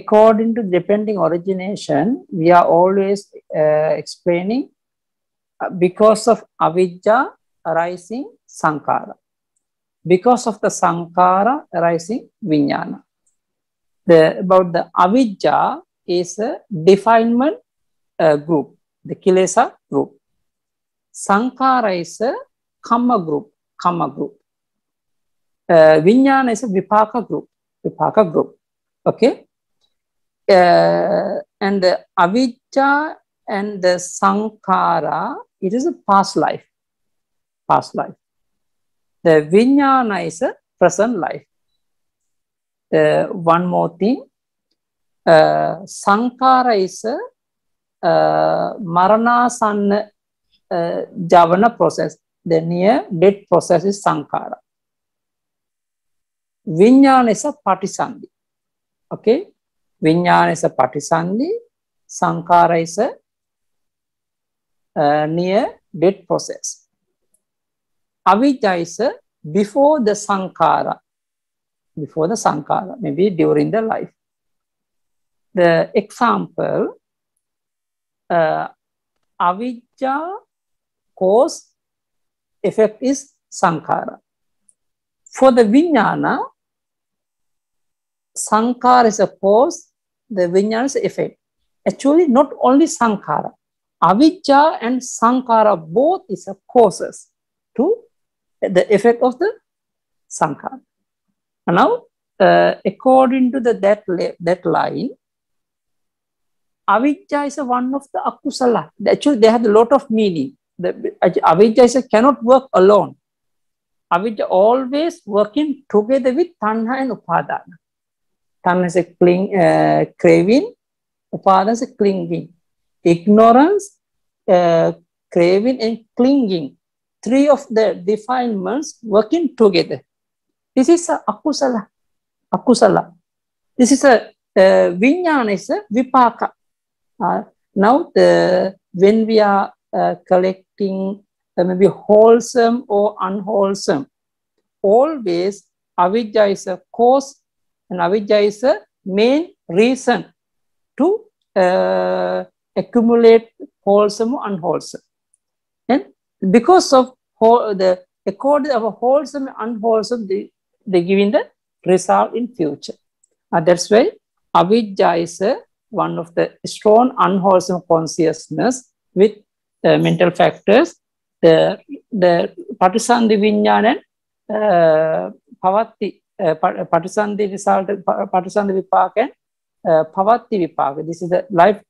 according to depending origination, we are always uh, explaining uh, because of avijja arising sankara, because of the sankara arising vijnana. The, about the avijja is a defilement uh, group, the kilesa group. Sankara is a kama group, kama group. Uh, vijnana is a vipaka group, vipaka group. Okay, uh, and the avijja and the sankhara, it is a past life. Past life. The vijnana is a present life. Uh, one more thing. Uh, sankhara is a uh, san uh, javana process. The near death process is sankhara. Vijnana is a partisandhi. Okay. විඥානයස පටිසන්ධි සංඛාර is a uh, near death process avijja is a before the sankhara before the sankhara maybe during the life the example uh, avijja cause effect is sankhara for the vijnana sankhara is a cause the vinyasa effect. Actually, not only sankhara, avijja and sankhara both is a causes to the effect of the sankhara. And now, uh, according to the that that line, avijja is one of the akusala. Actually, they have a lot of meaning. The, avijja is a, cannot work alone. Avijja always working together with tanha and upadana. Kindness a cling, uh, craving, upadas a clinging. Ignorance, uh, craving, and clinging. Three of the defilements working together. This is a akusala. Akusala. This is a uh, vinyana is a vipaka. Uh, now, the, when we are uh, collecting uh, maybe wholesome or unwholesome, always avijja is a cause and avijja is a main reason to uh, accumulate wholesome and unwholesome. And because of the according of a wholesome unwholesome, they, they giving the result in future. And that's why avijja is a, one of the strong unwholesome consciousness with uh, mental factors, the, the patisandhi vinyan and uh, pavati uh, patisandhi uh, result, patisandhi vipaka and uh, pavatti vipaka. This is the life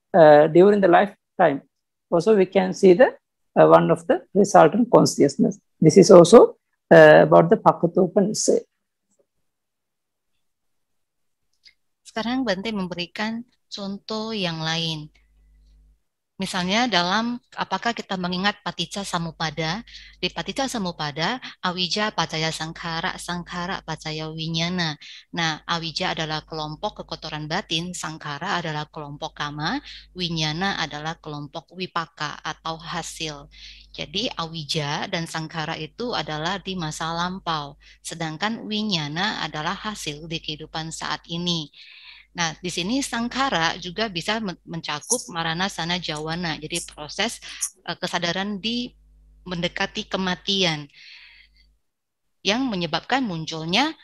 during the lifetime. Also, we can see the one of the resultant consciousness. This is also about the Pakatopanishad. Sekarang Bante memberikan contoh yang lain. Misalnya dalam apakah kita mengingat patica samupada, di patica samupada, awija pacaya sangkara, sangkara pacaya winyana. Nah, awija adalah kelompok kekotoran batin, sangkara adalah kelompok kama, winyana adalah kelompok wipaka atau hasil. Jadi awija dan sangkara itu adalah di masa lampau, sedangkan winyana adalah hasil di kehidupan saat ini. Nah, di sini sangkara juga bisa mencakup marana sana jawana, jadi proses eh, kesadaran di mendekati kematian yang menyebabkan munculnya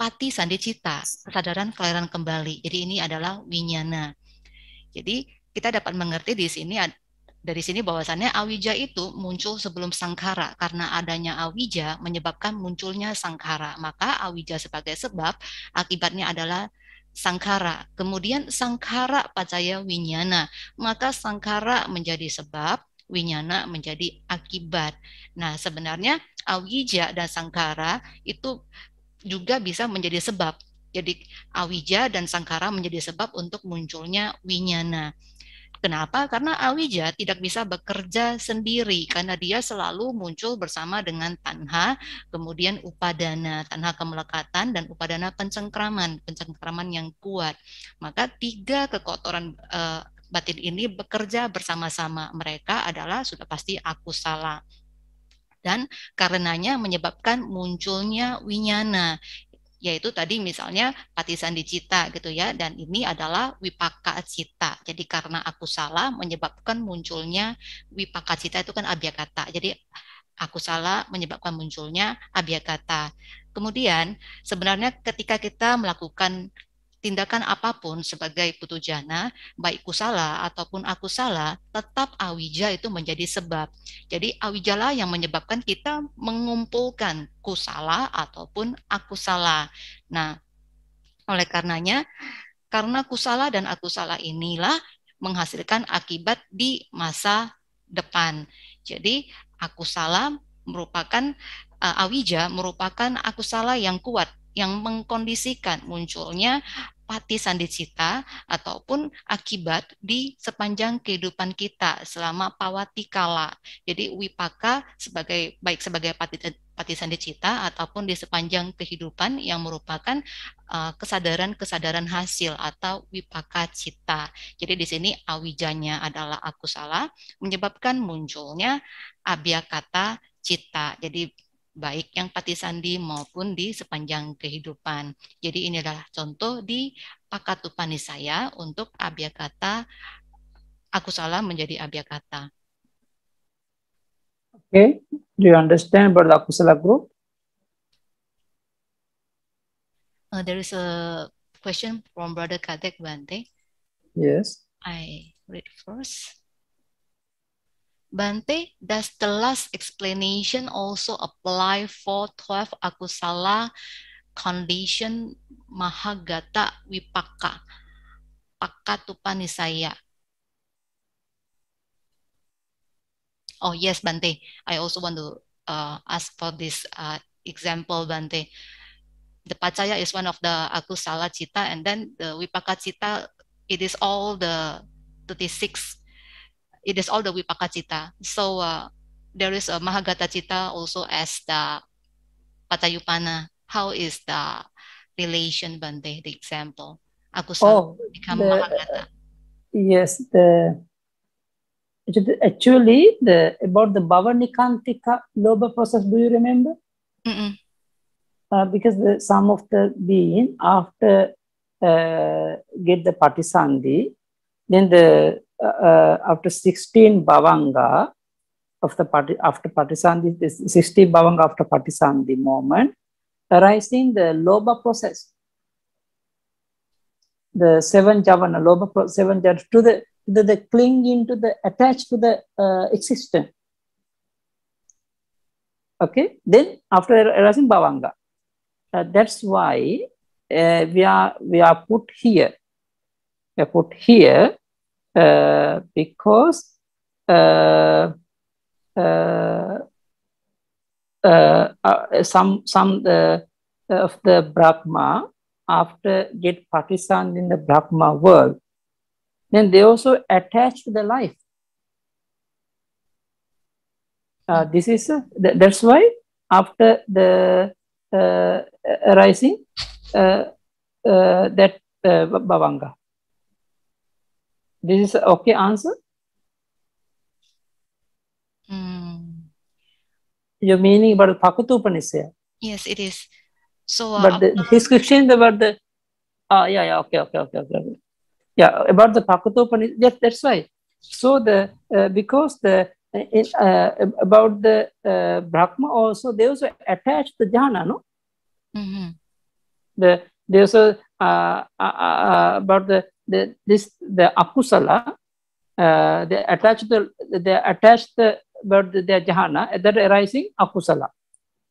pati cita kesadaran kelahiran kembali. Jadi ini adalah winyana. Jadi kita dapat mengerti di sini dari sini bahwasannya awija itu muncul sebelum sangkara karena adanya awija menyebabkan munculnya sangkara. Maka awija sebagai sebab akibatnya adalah sangkara. Kemudian sangkara pacaya winyana. Maka sangkara menjadi sebab, winyana menjadi akibat. Nah, sebenarnya awija dan sangkara itu juga bisa menjadi sebab. Jadi awija dan sangkara menjadi sebab untuk munculnya winyana. Kenapa? Karena Awija tidak bisa bekerja sendiri karena dia selalu muncul bersama dengan tanha, kemudian upadana, tanha kemelekatan dan upadana pencengkraman, pencengkraman yang kuat. Maka tiga kekotoran uh, batin ini bekerja bersama-sama. Mereka adalah sudah pasti aku salah dan karenanya menyebabkan munculnya winyana yaitu tadi misalnya patisan dicita gitu ya dan ini adalah wipaka cita jadi karena aku salah menyebabkan munculnya wipaka cita itu kan abhyakata jadi aku salah menyebabkan munculnya abhyakata kemudian sebenarnya ketika kita melakukan tindakan apapun sebagai putu jana, baik ku salah ataupun aku salah, tetap awija itu menjadi sebab. Jadi awijalah yang menyebabkan kita mengumpulkan ku salah ataupun aku salah. Nah, oleh karenanya, karena ku salah dan aku salah inilah menghasilkan akibat di masa depan. Jadi aku salah merupakan uh, awija merupakan aku salah yang kuat yang mengkondisikan munculnya pati cita ataupun akibat di sepanjang kehidupan kita selama pawati kala. Jadi wipaka sebagai baik sebagai pati pati cita ataupun di sepanjang kehidupan yang merupakan eh, kesadaran-kesadaran uh, hasil atau wipaka cita. Jadi di sini awijanya adalah aku salah menyebabkan munculnya kata cita. Jadi baik yang Pati Sandi maupun di sepanjang kehidupan. Jadi ini adalah contoh di Pakat saya untuk abya kata aku salah menjadi abya kata. Okay, do you understand about aku salah group? Uh, there is a question from Brother kadek Bante. Yes. I read first. Bante, does the last explanation also apply for 12 akusala condition mahagata vipaka? saya? Oh yes, Bante. I also want to uh, ask for this uh, example, Bante. The pacaya is one of the akusala cita, and then the vipaka cita, it is all the 36 it is all the Vipakachita. So uh, there is a Mahagata Chitta also as the Patayupana. How is the relation Bande, the example? oh, become the, Mahagata. Uh, yes, the actually the about the Bhavanikantika Loba process, do you remember? Uh, because the, some of the being after uh, get the patisandhi, then the uh, uh, after 16 Bhavanga, of the party, after Partisandhi, this 16 Bhavanga after Partisandhi moment, arising the Loba process. The seven Javana, Loba, seven Javana, to the, to the, clinging to the, attached to the uh, existence. Okay, then after arising Bhavanga. Uh, that's why uh, we, are, we are put here. We are put here uh, because uh, uh, uh, uh some some of the Brahma after get partitioned in the Brahma world, then they also attach to the life. this is th that's why after the arising that uh, Bhavanga. This is okay answer? Mm. Your meaning about Pakutu Upanishad. Yes, it is. So, uh, but the, uh, his question about the, ah, yeah, yeah, okay, okay, okay, okay. Yeah, about the Pakutu Upanishad. Yes, that's why. So the uh, because the uh, in, uh, about the uh, Brahma also they also attach the jhana, no. Mm -hmm. The they also about the the this the akusala uh, they attach the they attach the but their jhana that arising akusala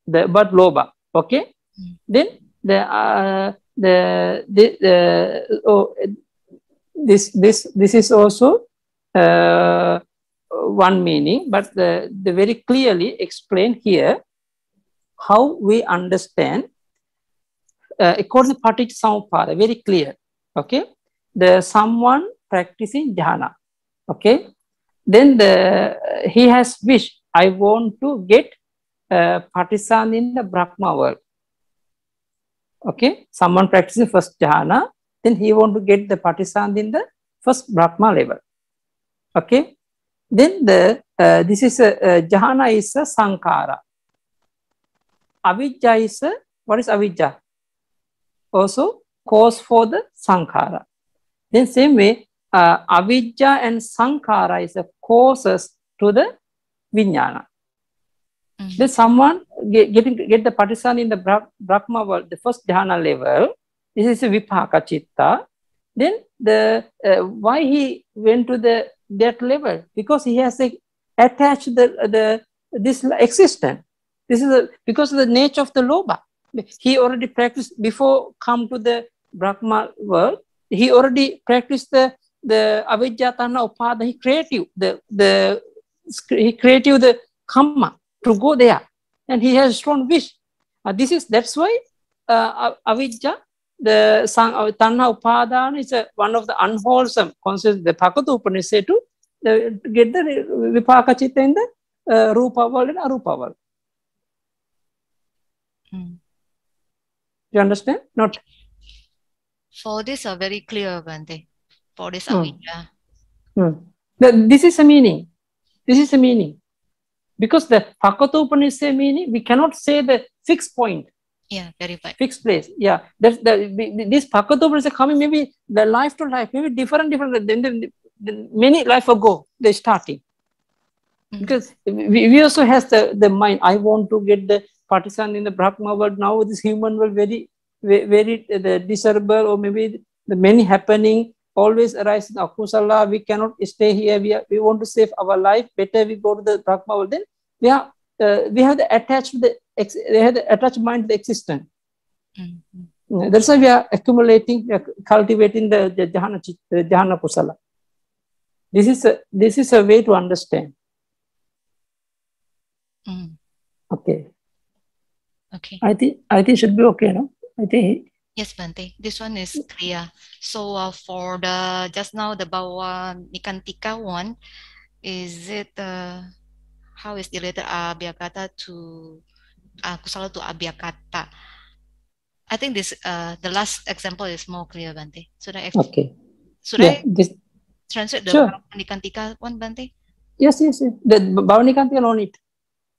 the but loba okay mm. then the uh, the, the uh, oh, this this this is also uh, one meaning but the, the very clearly explained here how we understand uh, according to Paticca Samuppada, very clear. Okay, the someone practicing jhana. Okay. Then the, he has wish, I want to get uh, partisan in the Brahma world. Okay. Someone practicing first jhana, then he want to get the partisan in the first Brahma level. Okay. Then the uh, this is a uh, jhana is a sankara. Avijja is a what is avijja? Also cause for the sankara. Then same way, uh, avijja and sankhara is the causes to the vijnana. Mm -hmm. Then someone get, getting, get the partisan in the Brahma world, the first dhyana level, this is a vipaka chitta. Then the uh, why he went to the that level because he has attached the the this existence. This is a, because of the nature of the loba. He already practiced before come to the Brahma world he already practiced the the avijja tanna upada he creative the the he creative the karma to go there and he has strong wish uh, this is that's why uh, avijja the uh, tanna upadana is a, one of the unwholesome concepts the pakatu upanishad to get the vipaka chitta in the uh, rupa world and arupa world hmm. you understand not for this, are very clear, when they For this, mm. yeah. Mm. this is a meaning. This is a meaning. Because the Pakatopan is a meaning, we cannot say the fixed point. Yeah, very right. Fixed place. Yeah. That's the, this Pakatopan is coming maybe the life to life, maybe different, different. Then, the, many life ago, they starting. Mm. Because we, we also has the, the mind, I want to get the partisan in the Brahma world, now this human world very very the desirable or maybe the many happening always arise in akusala. We cannot stay here. We, are, we want to save our life. Better we go to the Brahma world. Then we are uh, we have the attached the they have the attached mind to the existence. Mm -hmm. That's why we are accumulating, we are cultivating the, the jhana, the jhana kusala. This is a, this is a way to understand. Mm. Okay. Okay. I think I think should be okay, no? Bante. Yes, Bante. This one is hmm. clear. So uh, for the just now the Bawa Nikantika one, is it uh, how is the related abhyakata to uh, kusala to abhyakata? I think this uh, the last example is more clear, Bante. So I okay. So yeah, I this, translate the sure. Nikantika one, Bante? Yes, yes, yes. The Bawa Nikantika, no need.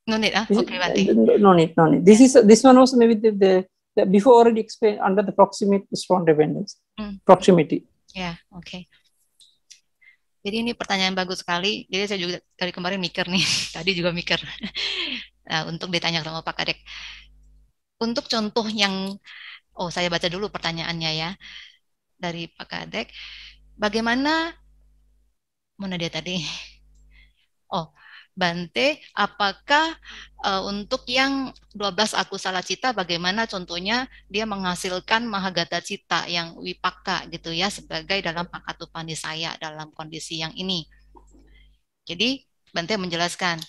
No need, huh? okay, Bante. No need, no need. This is this one also maybe the, the the, before already explained under the proximate strong dependence. mm. Proximity. Ya, yeah, oke. Okay. Jadi ini pertanyaan bagus sekali. Jadi saya juga dari kemarin mikir nih, tadi juga mikir nah, untuk ditanya sama Pak Kadek. Untuk contoh yang, oh saya baca dulu pertanyaannya ya dari Pak Kadek. Bagaimana mana dia tadi? Oh, Bante, apakah uh, untuk yang 12 aku salah cita bagaimana contohnya dia menghasilkan mahagata cita yang wipaka gitu ya sebagai dalam pakatupani saya dalam kondisi yang ini. Jadi Bante menjelaskan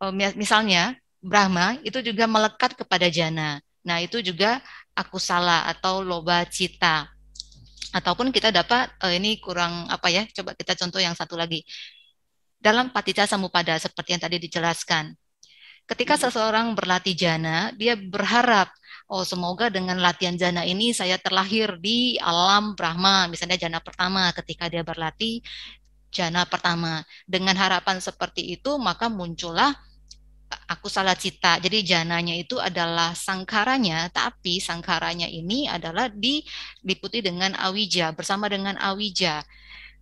uh, misalnya Brahma itu juga melekat kepada jana. Nah, itu juga aku salah atau loba cita ataupun kita dapat eh, ini kurang apa ya coba kita contoh yang satu lagi dalam patita samupada seperti yang tadi dijelaskan. Ketika hmm. seseorang berlatih jana, dia berharap, oh semoga dengan latihan jana ini saya terlahir di alam Brahma, misalnya jana pertama ketika dia berlatih jana pertama. Dengan harapan seperti itu, maka muncullah eh, aku salah cita. Jadi jananya itu adalah sangkaranya, tapi sangkaranya ini adalah diliputi dengan awija, bersama dengan awija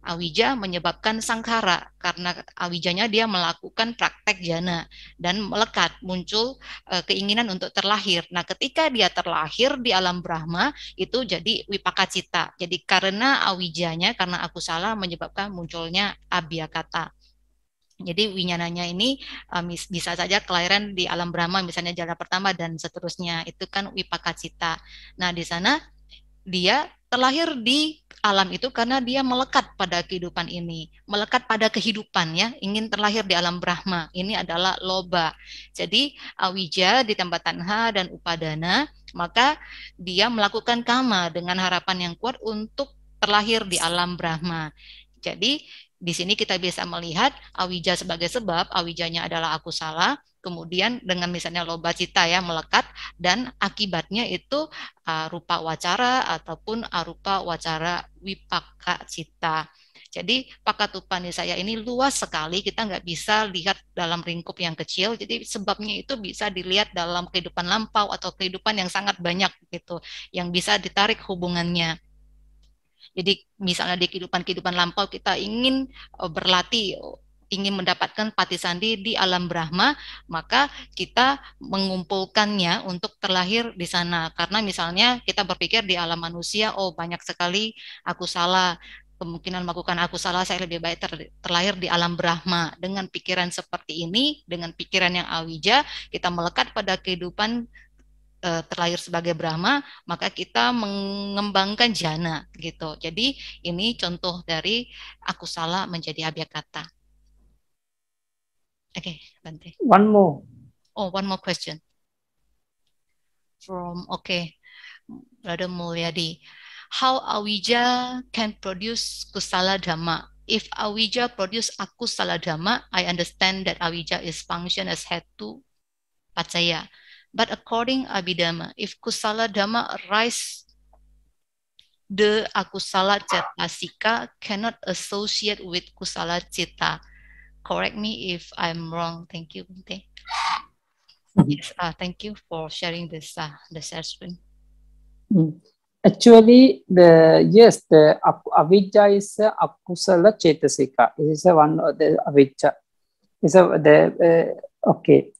awija menyebabkan sangkara karena awijanya dia melakukan praktek jana dan melekat muncul e, keinginan untuk terlahir. Nah, ketika dia terlahir di alam Brahma itu jadi wipakacita. Jadi karena awijanya karena aku salah menyebabkan munculnya abiyakata. Jadi winyananya ini um, bisa saja kelahiran di alam Brahma misalnya jana pertama dan seterusnya itu kan wipakacita. Nah, di sana dia terlahir di alam itu karena dia melekat pada kehidupan ini, melekat pada kehidupan ya, ingin terlahir di alam Brahma. Ini adalah loba. Jadi awija di tempat tanha dan upadana, maka dia melakukan kama dengan harapan yang kuat untuk terlahir di alam Brahma. Jadi di sini kita bisa melihat awija sebagai sebab, awijanya adalah aku salah, kemudian dengan misalnya loba cita ya melekat dan akibatnya itu uh, rupa wacara ataupun arupa wacara wipaka cita. Jadi pakatupani saya ini luas sekali, kita nggak bisa lihat dalam lingkup yang kecil. Jadi sebabnya itu bisa dilihat dalam kehidupan lampau atau kehidupan yang sangat banyak gitu, yang bisa ditarik hubungannya. Jadi misalnya di kehidupan-kehidupan lampau kita ingin e, berlatih ingin mendapatkan pati sandi di alam Brahma, maka kita mengumpulkannya untuk terlahir di sana. Karena misalnya kita berpikir di alam manusia, oh banyak sekali aku salah, kemungkinan melakukan aku salah saya lebih baik ter, terlahir di alam Brahma dengan pikiran seperti ini dengan pikiran yang awija kita melekat pada kehidupan e, terlahir sebagai Brahma maka kita mengembangkan jana gitu jadi ini contoh dari aku salah menjadi abya kata Okay, Bante. One more. Oh, one more question. From, okay, Brother Mulyadi. How Awija can produce kusala dhamma? If Awija produce akusala dhamma, I understand that Awija is function as hetu pacaya. But according Abhidhamma, if kusala dhamma arise, the akusala cetasika cannot associate with kusala cita. correct me if I'm wrong. Thank you, Bunte. yes, uh, thank you for sharing this uh, the share screen. Hmm. Actually, the yes, the avijja is a uh, akusala chetasika. It is a one of the avijja. Is a the uh, okay.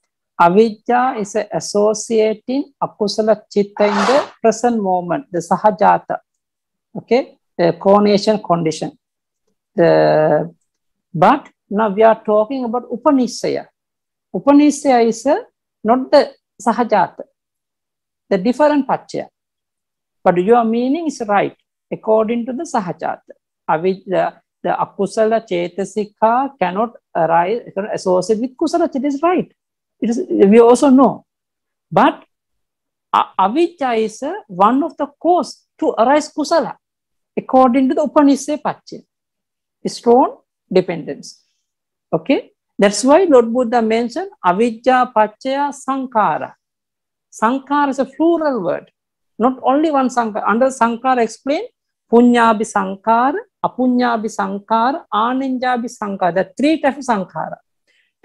Avijja is a associating akusala chitta in the present moment, the sahajata. Okay, the coronation condition. The but now we are talking about Upanishaya. Upanishaya is a, not the Sahajata, the different Pachya. But your meaning is right according to the Sahajata. Avij, the, the Akusala Chetasika cannot arise, associated with Kusala It is right. It is, we also know. But avijja is one of the cause to arise kusala according to the upanishad pachya strong dependence Okay, that's why Lord Buddha mentioned avijja pachaya sankara. Sankara is a plural word, not only one sankara. Under sankara, explain punyabhi sankara, apunyabhi sankara, ananjabhi sankara. The three types of sankara.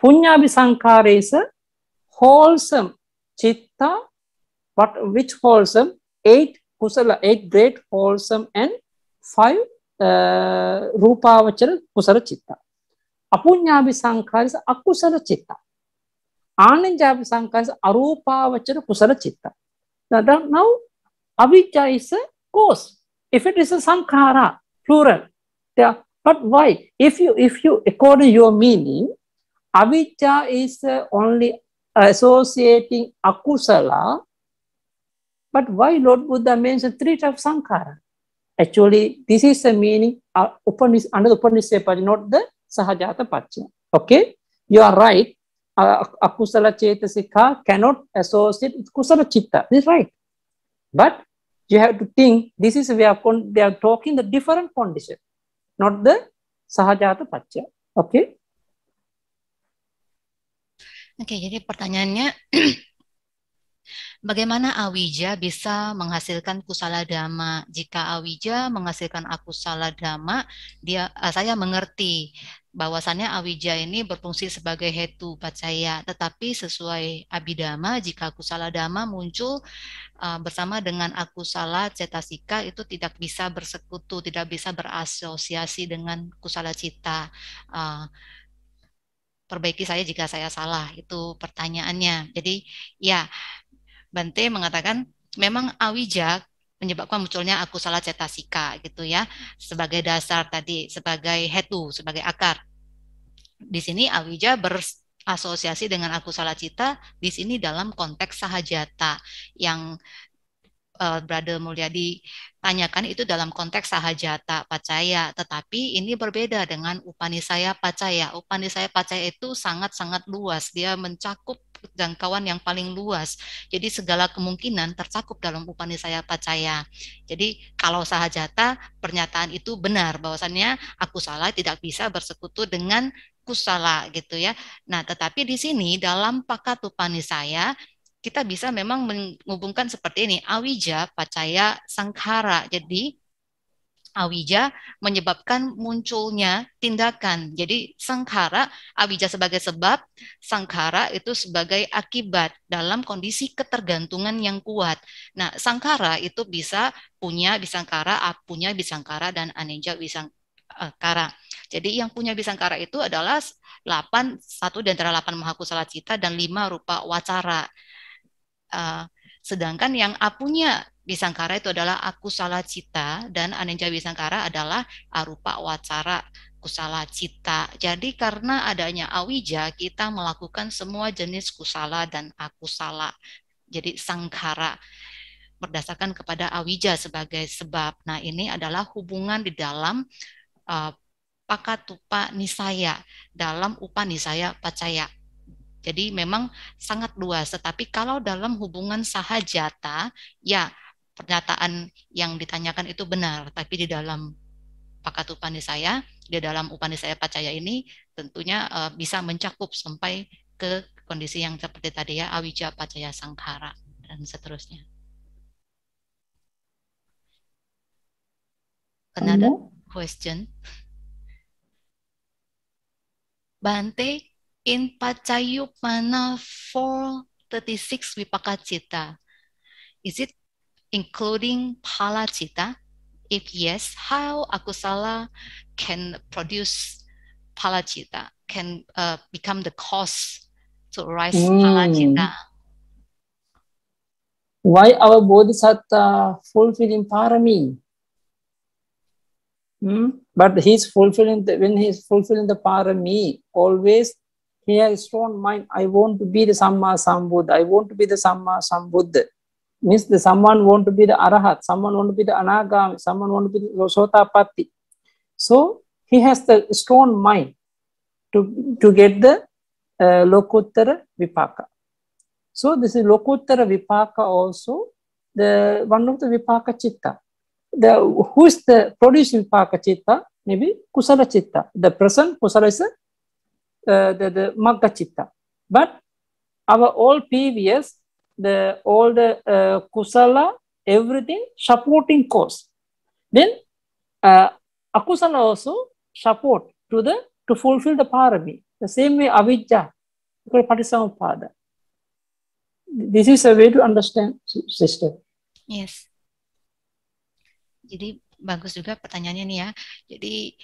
Punyabhi sankara is a wholesome chitta, but which wholesome? Eight kusala, eight great wholesome and five uh, are kusala chitta. ಅಪುಣ್ಯಾಭಿಸಾಂಕಾರಿಸ ಅಕುಸಲ ಚಿತ್ತ ಆನಂದ್ಯಾಭಿಸಾಂಕಾರಿಸ ಅರೂಪಾವಚನ ಕುಸಲ ಚಿತ್ತ now avijja is a cause if it is a sankhara plural yeah. but why if you if you according your meaning avijja is only associating akusala but why lord buddha mentioned three types of sankhara actually this is the meaning uh, Upanis, under the Upanishad, but not the Sahajata pachya. Okay, you are right. Uh, akusala Chetasika cannot associate with Kusala Chitta. This is right. But you have to think this is we are they are talking the different condition, not the Sahajata pachya. Okay. Oke, okay, jadi pertanyaannya Bagaimana awija bisa menghasilkan kusala dhamma? Jika awija menghasilkan aku salah dhamma, dia eh, saya mengerti bahwasannya awija ini berfungsi sebagai hetu pacaya, tetapi sesuai abidama jika aku salah dhamma muncul eh, bersama dengan aku salah cetasika itu tidak bisa bersekutu, tidak bisa berasosiasi dengan kusala cita. Eh, perbaiki saya jika saya salah itu pertanyaannya. Jadi ya Bante mengatakan memang awija menyebabkan munculnya aku salah cetasika gitu ya sebagai dasar tadi sebagai hetu sebagai akar di sini awija berasosiasi dengan aku salah cita di sini dalam konteks sahajata yang uh, Brother Mulyadi tanyakan itu dalam konteks sahajata pacaya, tetapi ini berbeda dengan upanisaya pacaya. Upanisaya pacaya itu sangat-sangat luas, dia mencakup jangkauan yang paling luas. Jadi segala kemungkinan tercakup dalam upani saya percaya. Jadi kalau sahajata pernyataan itu benar bahwasannya aku salah tidak bisa bersekutu dengan kusala gitu ya. Nah, tetapi di sini dalam pakat upani saya kita bisa memang menghubungkan seperti ini awija pacaya sangkara. Jadi awija menyebabkan munculnya tindakan. Jadi sangkara awija sebagai sebab, sangkara itu sebagai akibat dalam kondisi ketergantungan yang kuat. Nah, sangkara itu bisa punya bisangkara, punya bisangkara dan aneja bisangkara. Jadi yang punya bisangkara itu adalah 8 satu di antara 8 mahakusala cita dan 5 rupa wacara. Uh, sedangkan yang apunya Wisangkara itu adalah aku salah cita dan Anenja wisangkara adalah arupa wacara kusala cita. Jadi karena adanya awija, kita melakukan semua jenis kusala dan aku akusala. Jadi sangkara berdasarkan kepada awija sebagai sebab. Nah ini adalah hubungan di dalam uh, pakatupa nisaya, dalam upa nisaya pacaya. Jadi memang sangat luas. Tetapi kalau dalam hubungan sahajata, ya pernyataan yang ditanyakan itu benar, tapi di dalam pakat upani saya, di dalam upani saya percaya ini tentunya uh, bisa mencakup sampai ke kondisi yang seperti tadi ya, awija pacaya sangkara dan seterusnya. Another question. Bante, in Pacayup mana 436 wipaka Cita, is it including palacita? If yes, how akusala can produce palacita, can uh, become the cause to rise mm. palacita? Why our bodhisattva fulfilling parami? Hmm? But he's fulfilling the, when he's fulfilling the parami, always he has strong mind. I want to be the Samma Sambuddha. I want to be the Samma Sambuddha means the someone want to be the arahat, someone want to be the anagami, someone want to be the sotapatti. So he has the strong mind to, to get the uh, vipaka. So this is Lokuttara vipaka also, the one of the vipaka chitta. The, who is the producing vipaka chitta? Maybe kusala chitta. The present kusala is uh, the, the magga chitta. But our all previous the all the uh, kusala, everything supporting cause. Then uh, akusala also support to the to fulfill the parami. The same way avijja, father This is a way to understand sister. Yes. Jadi bagus juga pertanyaannya nih ya. Jadi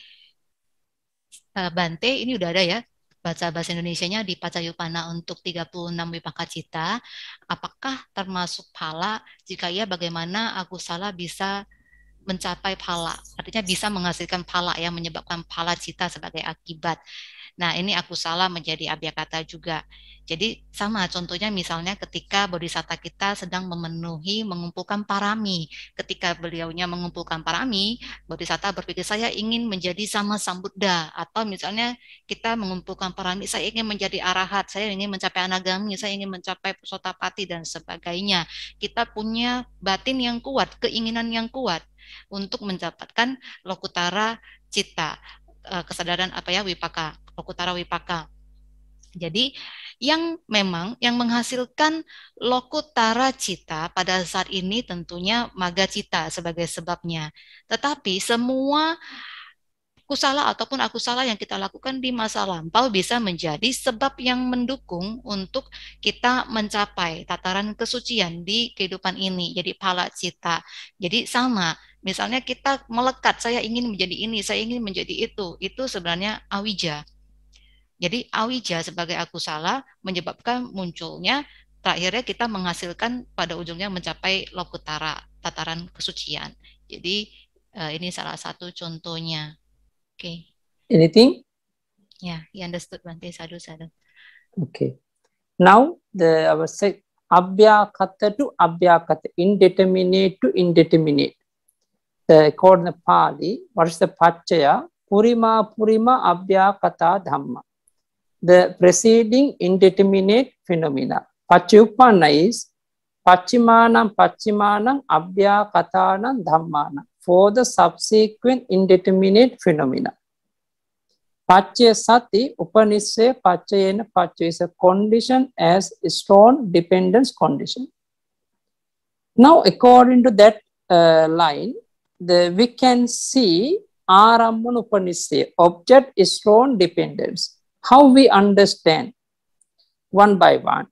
uh, Bante ini udah ada ya baca bahasa Indonesia-nya di Pacayupana untuk 36 Wipaka Cita, apakah termasuk pala? Jika iya, bagaimana aku salah bisa mencapai pala? Artinya bisa menghasilkan pala yang menyebabkan pala cita sebagai akibat. Nah, ini aku salah menjadi abya kata juga. Jadi sama contohnya misalnya ketika bodhisatta kita sedang memenuhi mengumpulkan parami. Ketika beliaunya mengumpulkan parami, bodhisatta berpikir saya ingin menjadi sama sambudha atau misalnya kita mengumpulkan parami saya ingin menjadi arahat, saya ingin mencapai anagami, saya ingin mencapai sotapati dan sebagainya. Kita punya batin yang kuat, keinginan yang kuat untuk mendapatkan lokutara cita. Eh, kesadaran apa ya wipaka, lokutara wipaka. Jadi yang memang yang menghasilkan lokutara cita pada saat ini tentunya maga cita sebagai sebabnya. Tetapi semua kusala ataupun aku salah yang kita lakukan di masa lampau bisa menjadi sebab yang mendukung untuk kita mencapai tataran kesucian di kehidupan ini. Jadi pala cita. Jadi sama Misalnya kita melekat, saya ingin menjadi ini, saya ingin menjadi itu. Itu sebenarnya awija. Jadi awija sebagai aku salah menyebabkan munculnya terakhirnya kita menghasilkan pada ujungnya mencapai lokutara, tataran kesucian. Jadi eh, ini salah satu contohnya. Oke. Okay. Anything? Yeah, you understood Bante sadu Oke. Okay. Now the our abhyakata to abhyakata, indeterminate to indeterminate. එකෝඩන පාලි වටස පච්චයා පුරිමා පුරිම අභ්‍යාකතා ධම්ම. The preceding indeterminate phenomena. Pachupanna is Pachimanam Pachimanam Abhyakatanam Dhammana for the subsequent indeterminate phenomena. Pachya sati upanishya pachayena pachya is a condition as strong dependence condition. Now according to that uh, line the, we can see Aramman Upanishad, object is strong dependence. How we understand one by one.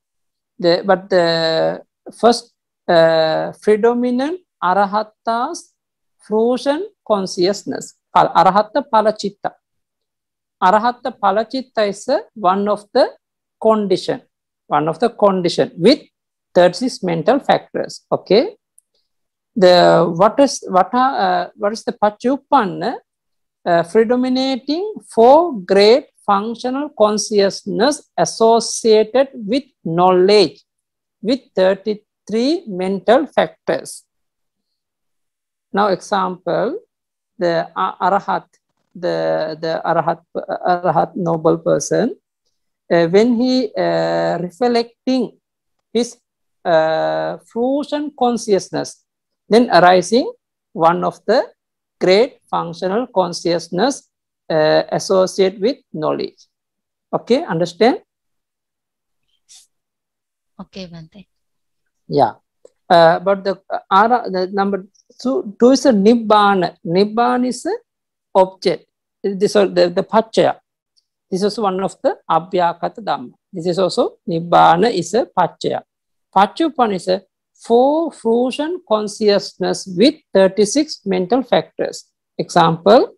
The, but the first uh, predominant arahatta's frozen consciousness, arahatta palachitta. Arahatta palachitta is one of the condition, one of the condition with 36 mental factors. Okay, the what is what are uh, what is the pachupanna uh, predominating four great functional consciousness associated with knowledge with 33 mental factors now example the arahat the the arahat arahat noble person uh, when he uh, reflecting his uh, fusion consciousness then arising one of the great functional consciousness uh, associated with knowledge. Okay, understand? Okay, Bhante. Yeah. Uh, but the, uh, the number two, two is a Nibbana. Nibbana is an object. This is the, the Pachaya. This is one of the Abhyakata Dhamma. This is also Nibbana is a Pachaya. Pachupan is a four fusion consciousness with 36 mental factors. Example,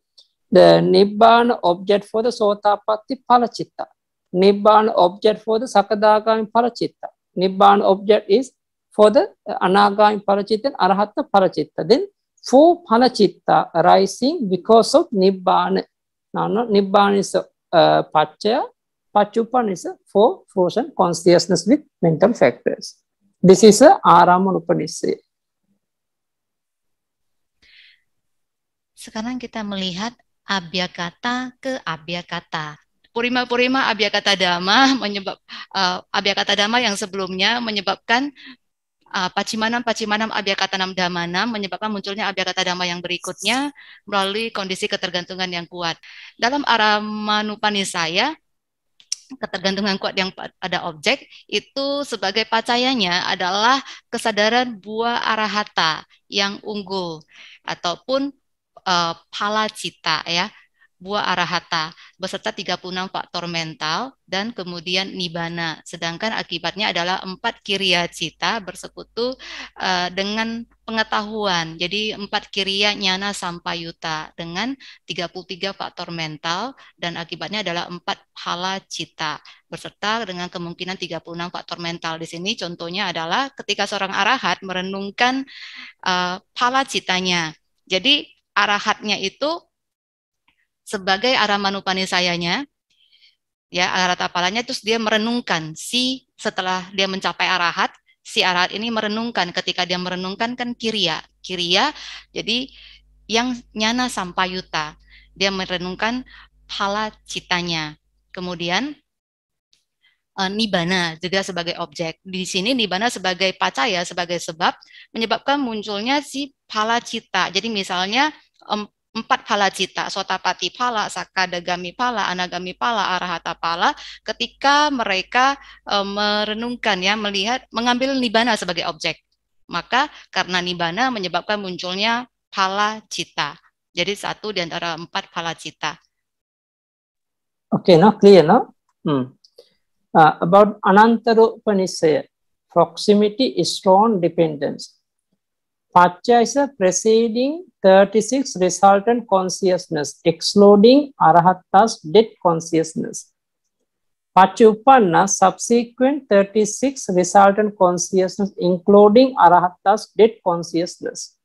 the Nibbana object for the Sotapatti Palachitta. Nibbana object for the Sakadagami Palachitta. Nibbana object is for the Anagami Palachitta and Arahatta Palachitta. Then four Palachitta arising because of Nibbana. Now, no, Nibbana is a uh, Pachupan is a four fusion consciousness with mental factors. This is a Arama Upanishad. Sekarang kita melihat abhyakata ke abhyakata. Purima-purima abhyakata dhamma menyebab uh, abhyakata dhamma yang sebelumnya menyebabkan uh, pacimanam pacimanam nam damanam menyebabkan munculnya abhyakata dhamma yang berikutnya melalui kondisi ketergantungan yang kuat. Dalam aramanupani saya ketergantungan kuat yang pada objek itu sebagai pacayanya adalah kesadaran buah arahata yang unggul ataupun uh, pala cita ya buah arahata beserta 36 faktor mental dan kemudian nibana. Sedangkan akibatnya adalah empat kiriya cita bersekutu uh, dengan pengetahuan. Jadi empat kiriya nyana sampai yuta dengan 33 faktor mental dan akibatnya adalah empat hala cita berserta dengan kemungkinan 36 faktor mental di sini contohnya adalah ketika seorang arahat merenungkan uh, eh, pala citanya. Jadi arahatnya itu sebagai arah sayanya ya arah tapalanya, terus dia merenungkan si setelah dia mencapai arahat si arahat ini merenungkan ketika dia merenungkan kan kiria kiria jadi yang nyana sampai yuta, dia merenungkan pala citanya kemudian e, nibana juga sebagai objek di sini nibana sebagai pacaya sebagai sebab menyebabkan munculnya si pala cita jadi misalnya empat pala cita, sotapati pala, sakadagami pala, anagami pala, arahata pala, ketika mereka e, merenungkan ya, melihat, mengambil nibana sebagai objek. Maka karena nibana menyebabkan munculnya pala cita. Jadi satu di antara empat pala cita. Okay, no clear, no. Hmm. Uh, about Anantara panisaya, proximity is strong dependence. Pacca is a preceding 36 resultant consciousness, excluding Arahatta's dead consciousness. Pachupanna subsequent 36 resultant consciousness, including Arahatta's dead consciousness.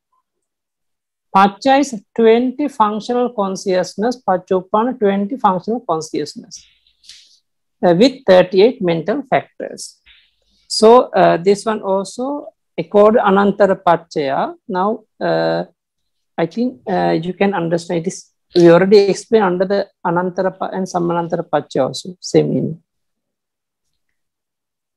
Pacca is 20 functional consciousness, Pachupanna 20 functional consciousness uh, with 38 mental factors. So uh, this one also accord anantara pachaya. Now, uh, I think uh, you can understand this. We already explained under the anantara and samanantara pachaya also, same meaning.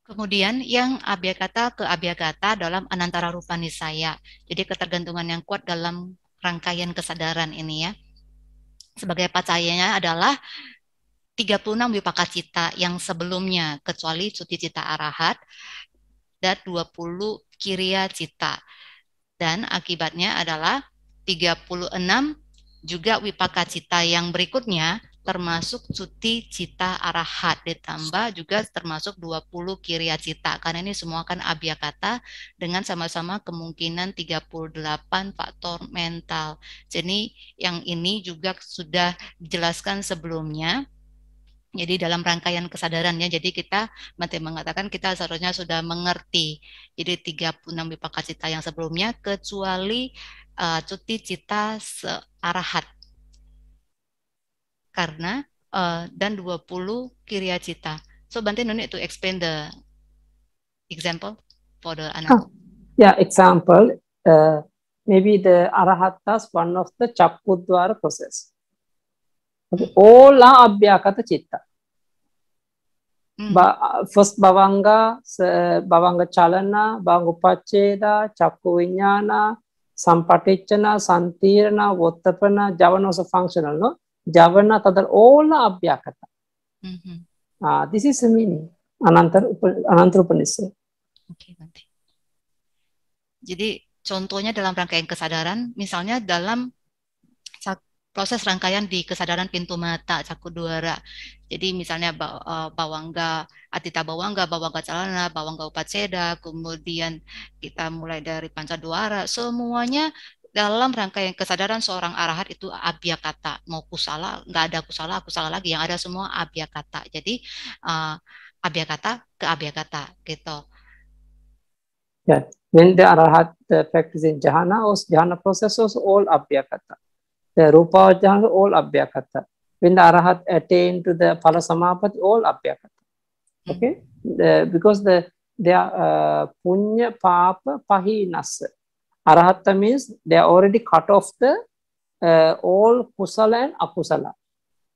Kemudian yang abhyakata ke abhyakata dalam anantara rupa nisaya. Jadi ketergantungan yang kuat dalam rangkaian kesadaran ini ya. Sebagai pacayanya adalah 36 wipakacita yang sebelumnya kecuali cuti cita arahat dan 20 kiriya cita. Dan akibatnya adalah 36 juga wipaka cita yang berikutnya termasuk cuti cita arahat ditambah juga termasuk 20 kiriya cita karena ini semua kan abiyakata dengan sama-sama kemungkinan 38 faktor mental. Jadi yang ini juga sudah dijelaskan sebelumnya jadi dalam rangkaian kesadarannya, jadi kita mati mengatakan kita seharusnya sudah mengerti. Jadi tiga 36 wipaka cita yang sebelumnya kecuali uh, cuti cita searahat. Karena uh, dan 20 kirya cita. So Bante Nuni itu to explain the example for the anak. Oh, ya Yeah, example. Uh, maybe the arahat arahatas one of the chakudwara process. Okay. Ola abhyakata cita. Mm. Ba, first bawangga, se, bawangga calana, bawangga paceda, cakku winyana, sampaticana, santirna, wotapana, jawa also functional, no? na tadar all abhyakata. Mm -hmm. uh, this is the meaning, anantar, anantar upanisya. Oke, okay, nanti. Jadi, contohnya dalam rangkaian kesadaran, misalnya dalam proses rangkaian di kesadaran pintu mata cakup duara. Jadi misalnya eh, bawangga atita bawangga, bawangga calana, bawangga upaceda, kemudian kita mulai dari duara, semuanya dalam rangkaian kesadaran seorang arahat itu abya kata mau kusala nggak ada kusala kusala lagi yang ada semua abya kata jadi uh, eh, abya kata ke abya kata gitu yeah when the arahat uh, practice in jhana os jhana process all abya kata The Rupa Vajjanga, all abhyakata When the Arahat attain to the Phala Samapati, all abhyakata Okay? The, because the they are uh, Punya Papa Pahinas. arahata means they are already cut off the uh, all Kusala and Akusala.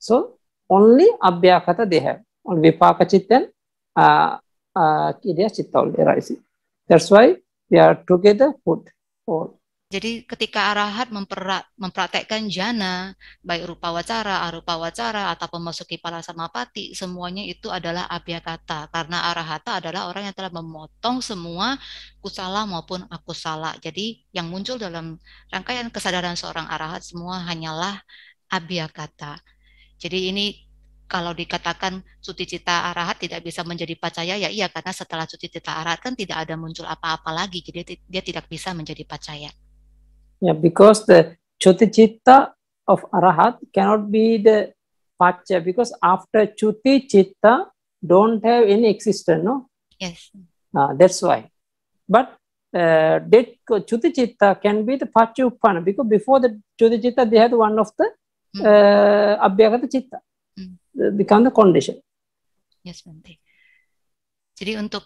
So only Abhyakata they have. On Vipaka Chitta and uh, uh, Chitta only arising. That's why we are together put all. Jadi ketika arahat mempraktekkan jana, baik rupa wacara, arupa wacara, atau memasuki sama samapati, semuanya itu adalah abhyakata. Karena arahata adalah orang yang telah memotong semua kusala maupun akusala. Jadi yang muncul dalam rangkaian kesadaran seorang arahat semua hanyalah abhyakata. Jadi ini kalau dikatakan cuti cita arahat tidak bisa menjadi pacaya ya iya karena setelah cuti cita arahat kan tidak ada muncul apa-apa lagi jadi dia tidak bisa menjadi pacaya. Yeah, because the Chuti Chitta of Arahat cannot be the Pacha because after Chuti Chitta don't have any existence, no? Yes. Uh, that's why. But uh, that Chuti Chitta can be the Pacha Uppana because before the Chuti Chitta they had one of the mm. uh, Abhyagata Chitta. Mm. Become the condition. Yes, Bante. Jadi untuk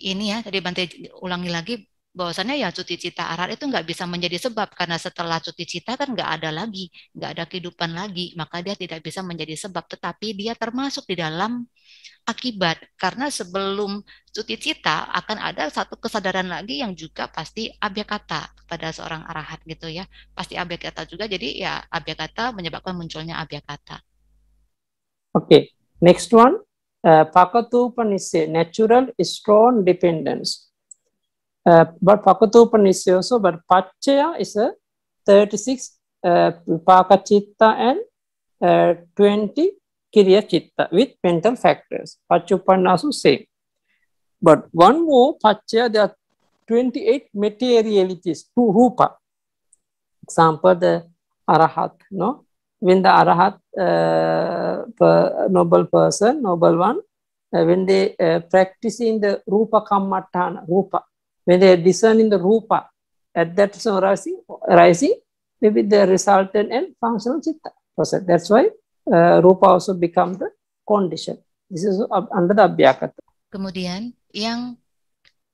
ini ya, tadi Bante ulangi lagi, bahwasannya ya cuti cita arat itu nggak bisa menjadi sebab karena setelah cuti cita kan nggak ada lagi, nggak ada kehidupan lagi, maka dia tidak bisa menjadi sebab, tetapi dia termasuk di dalam akibat karena sebelum cuti cita akan ada satu kesadaran lagi yang juga pasti kata kepada seorang arahat gitu ya, pasti kata juga, jadi ya kata menyebabkan munculnya kata Oke, okay. next one, uh, eh, Pakatu is natural strong dependence. Uh, but Pakatupanishya also, but Pachaya is a uh, 36 uh, Pakachitta and uh, 20 Kiriya Chitta with mental factors. Pachupanasu same. But one more Pachaya, there are 28 materialities, two Example, the Arahat, no? When the Arahat, uh, per, noble person, noble one, uh, when they uh, practicing the Rupa Kammatana, Rupa, When they are discerning in the rupa, at that time arising, arising maybe the resultant and functional citta process. That's why uh, rupa also become the condition. This is under the abhyakata. Kemudian yang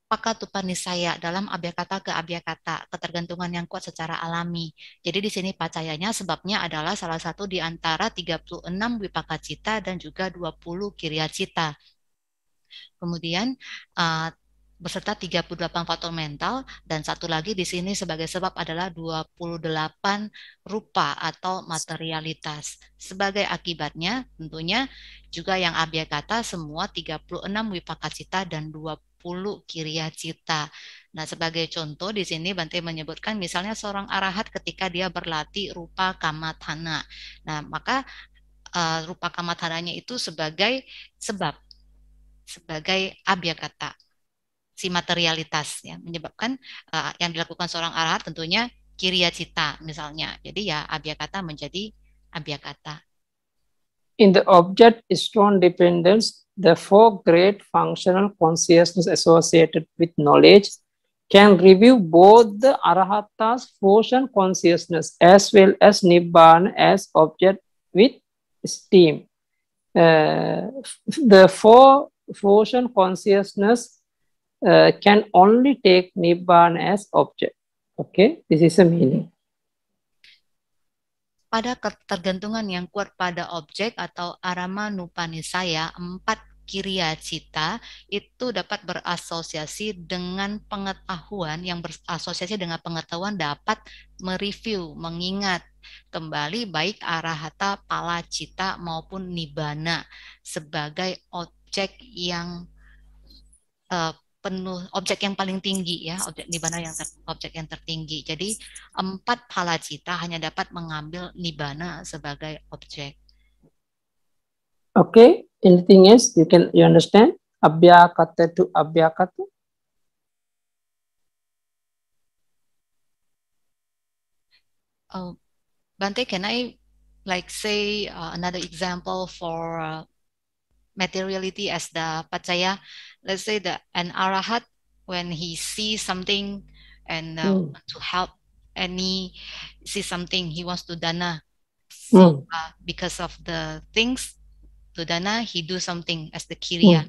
pakatupani saya dalam abhyakata ke abhyakata, ketergantungan yang kuat secara alami. Jadi di sini pacayanya sebabnya adalah salah satu di antara 36 wipaka cita dan juga 20 kirya cita. Kemudian uh, beserta 38 faktor mental dan satu lagi di sini sebagai sebab adalah 28 rupa atau materialitas. Sebagai akibatnya tentunya juga yang abia kata semua 36 wipakacita dan 20 kiriya cita. Nah, sebagai contoh di sini Bante menyebutkan misalnya seorang arahat ketika dia berlatih rupa kamatana. Nah, maka uh, rupa kamatananya itu sebagai sebab sebagai abya kata si materialitas ya menyebabkan uh, yang dilakukan seorang arahat tentunya kiriya cita misalnya jadi ya abhyakata menjadi abhyakata in the object is strong dependence the four great functional consciousness associated with knowledge can review both the arahata's fusion consciousness as well as nibbana as object with steam. Uh, eh, the four fusion consciousness Uh, can only take Nibbana as object. Okay, this is the meaning. Pada ketergantungan yang kuat pada objek atau arama saya empat kiriya cita itu dapat berasosiasi dengan pengetahuan yang berasosiasi dengan pengetahuan dapat mereview, mengingat kembali baik arahata cita maupun nibana sebagai objek yang uh, penuh objek yang paling tinggi ya objek nibana yang ter, objek yang tertinggi jadi empat palacita hanya dapat mengambil nibana sebagai objek oke okay. anything else you can you understand abhyakata to abhyakata Oh, Bante, can I like say uh, another example for uh, materiality as the pachaya. Let's say the an arahat when he sees something and uh, mm. want to help, and he sees something he wants to dana. So mm. uh, because of the things to dana, he do something as the mm. kiriya.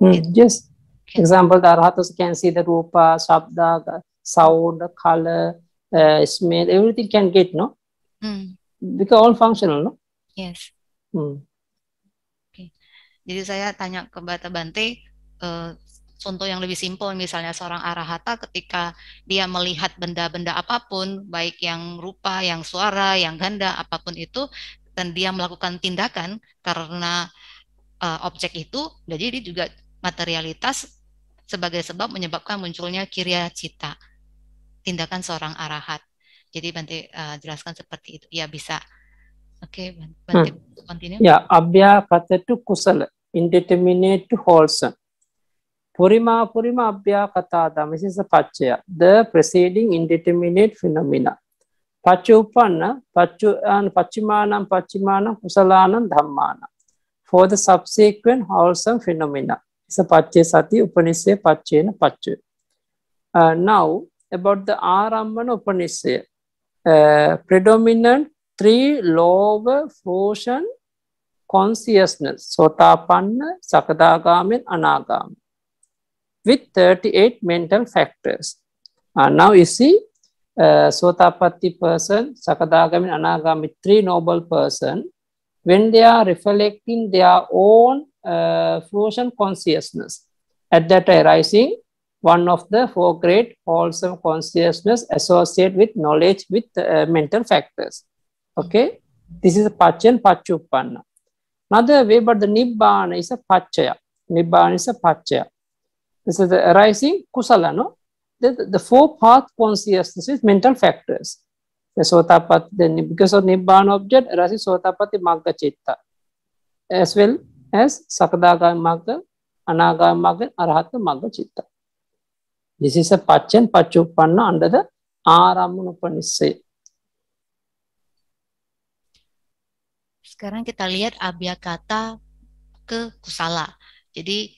Mm. Just can, example, the arahatas can see the rupa, sabda, the sound, the color, uh, smell, everything can get no. Mm. Because all functional no. Yes. Mm. Jadi saya tanya ke Bata Bante eh, contoh yang lebih simpel misalnya seorang arahata ketika dia melihat benda-benda apapun baik yang rupa, yang suara, yang ganda apapun itu dan dia melakukan tindakan karena eh, objek itu jadi dia juga materialitas sebagai sebab menyebabkan munculnya kirya cita tindakan seorang arahat. Jadi Bante eh, jelaskan seperti itu. Ya bisa Okay, but hmm. continue. Yeah, abhyakata to kusala, indeterminate to wholesome. Purima Purima Abhyakatadam, this is the Pachaya, the preceding indeterminate phenomena. Pachupanna, Pachu and Pachimanam, Pachimanam, Kusalanam, Dhammanam. For the subsequent wholesome phenomena. It's a Pachya Sati, Upanishya, Pachena, Pachu. Uh, now, about the Arambana Upanishya, uh, predominant three lower fusion, consciousness, sotapanna, sakadagami, and anagami, with 38 mental factors. And uh, now you see, uh, sotapatti person, sakadagami, anagami, three noble person, when they are reflecting their own uh, consciousness, at that arising, one of the four great wholesome consciousness associated with knowledge with uh, mental factors. Okay, this is a pacha and pachupanna. Another way, but the nibbana is a pachaya. Nibbana is a pachaya. This is the arising kusala, no? The, the four path consciousness is mental factors. The sotapati, then because of nibbana object, arises sotapati magga chitta. As well as sakadagami magga, anagami magga, arahata magga chitta. This is a pacha and pachupanna under the Aramunupanissaya. Sekarang kita lihat kata ke kusala. Jadi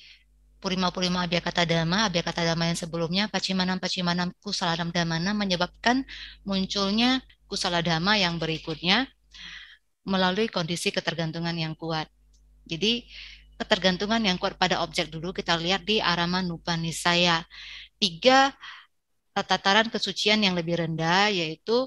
purima-purima dama, dhamma, kata dama yang sebelumnya, pacimanam-pacimanam dam damana menyebabkan munculnya kusala dama yang berikutnya melalui kondisi ketergantungan yang kuat. Jadi ketergantungan yang kuat pada objek dulu kita lihat di arama nupanisaya. Tiga tataran kesucian yang lebih rendah yaitu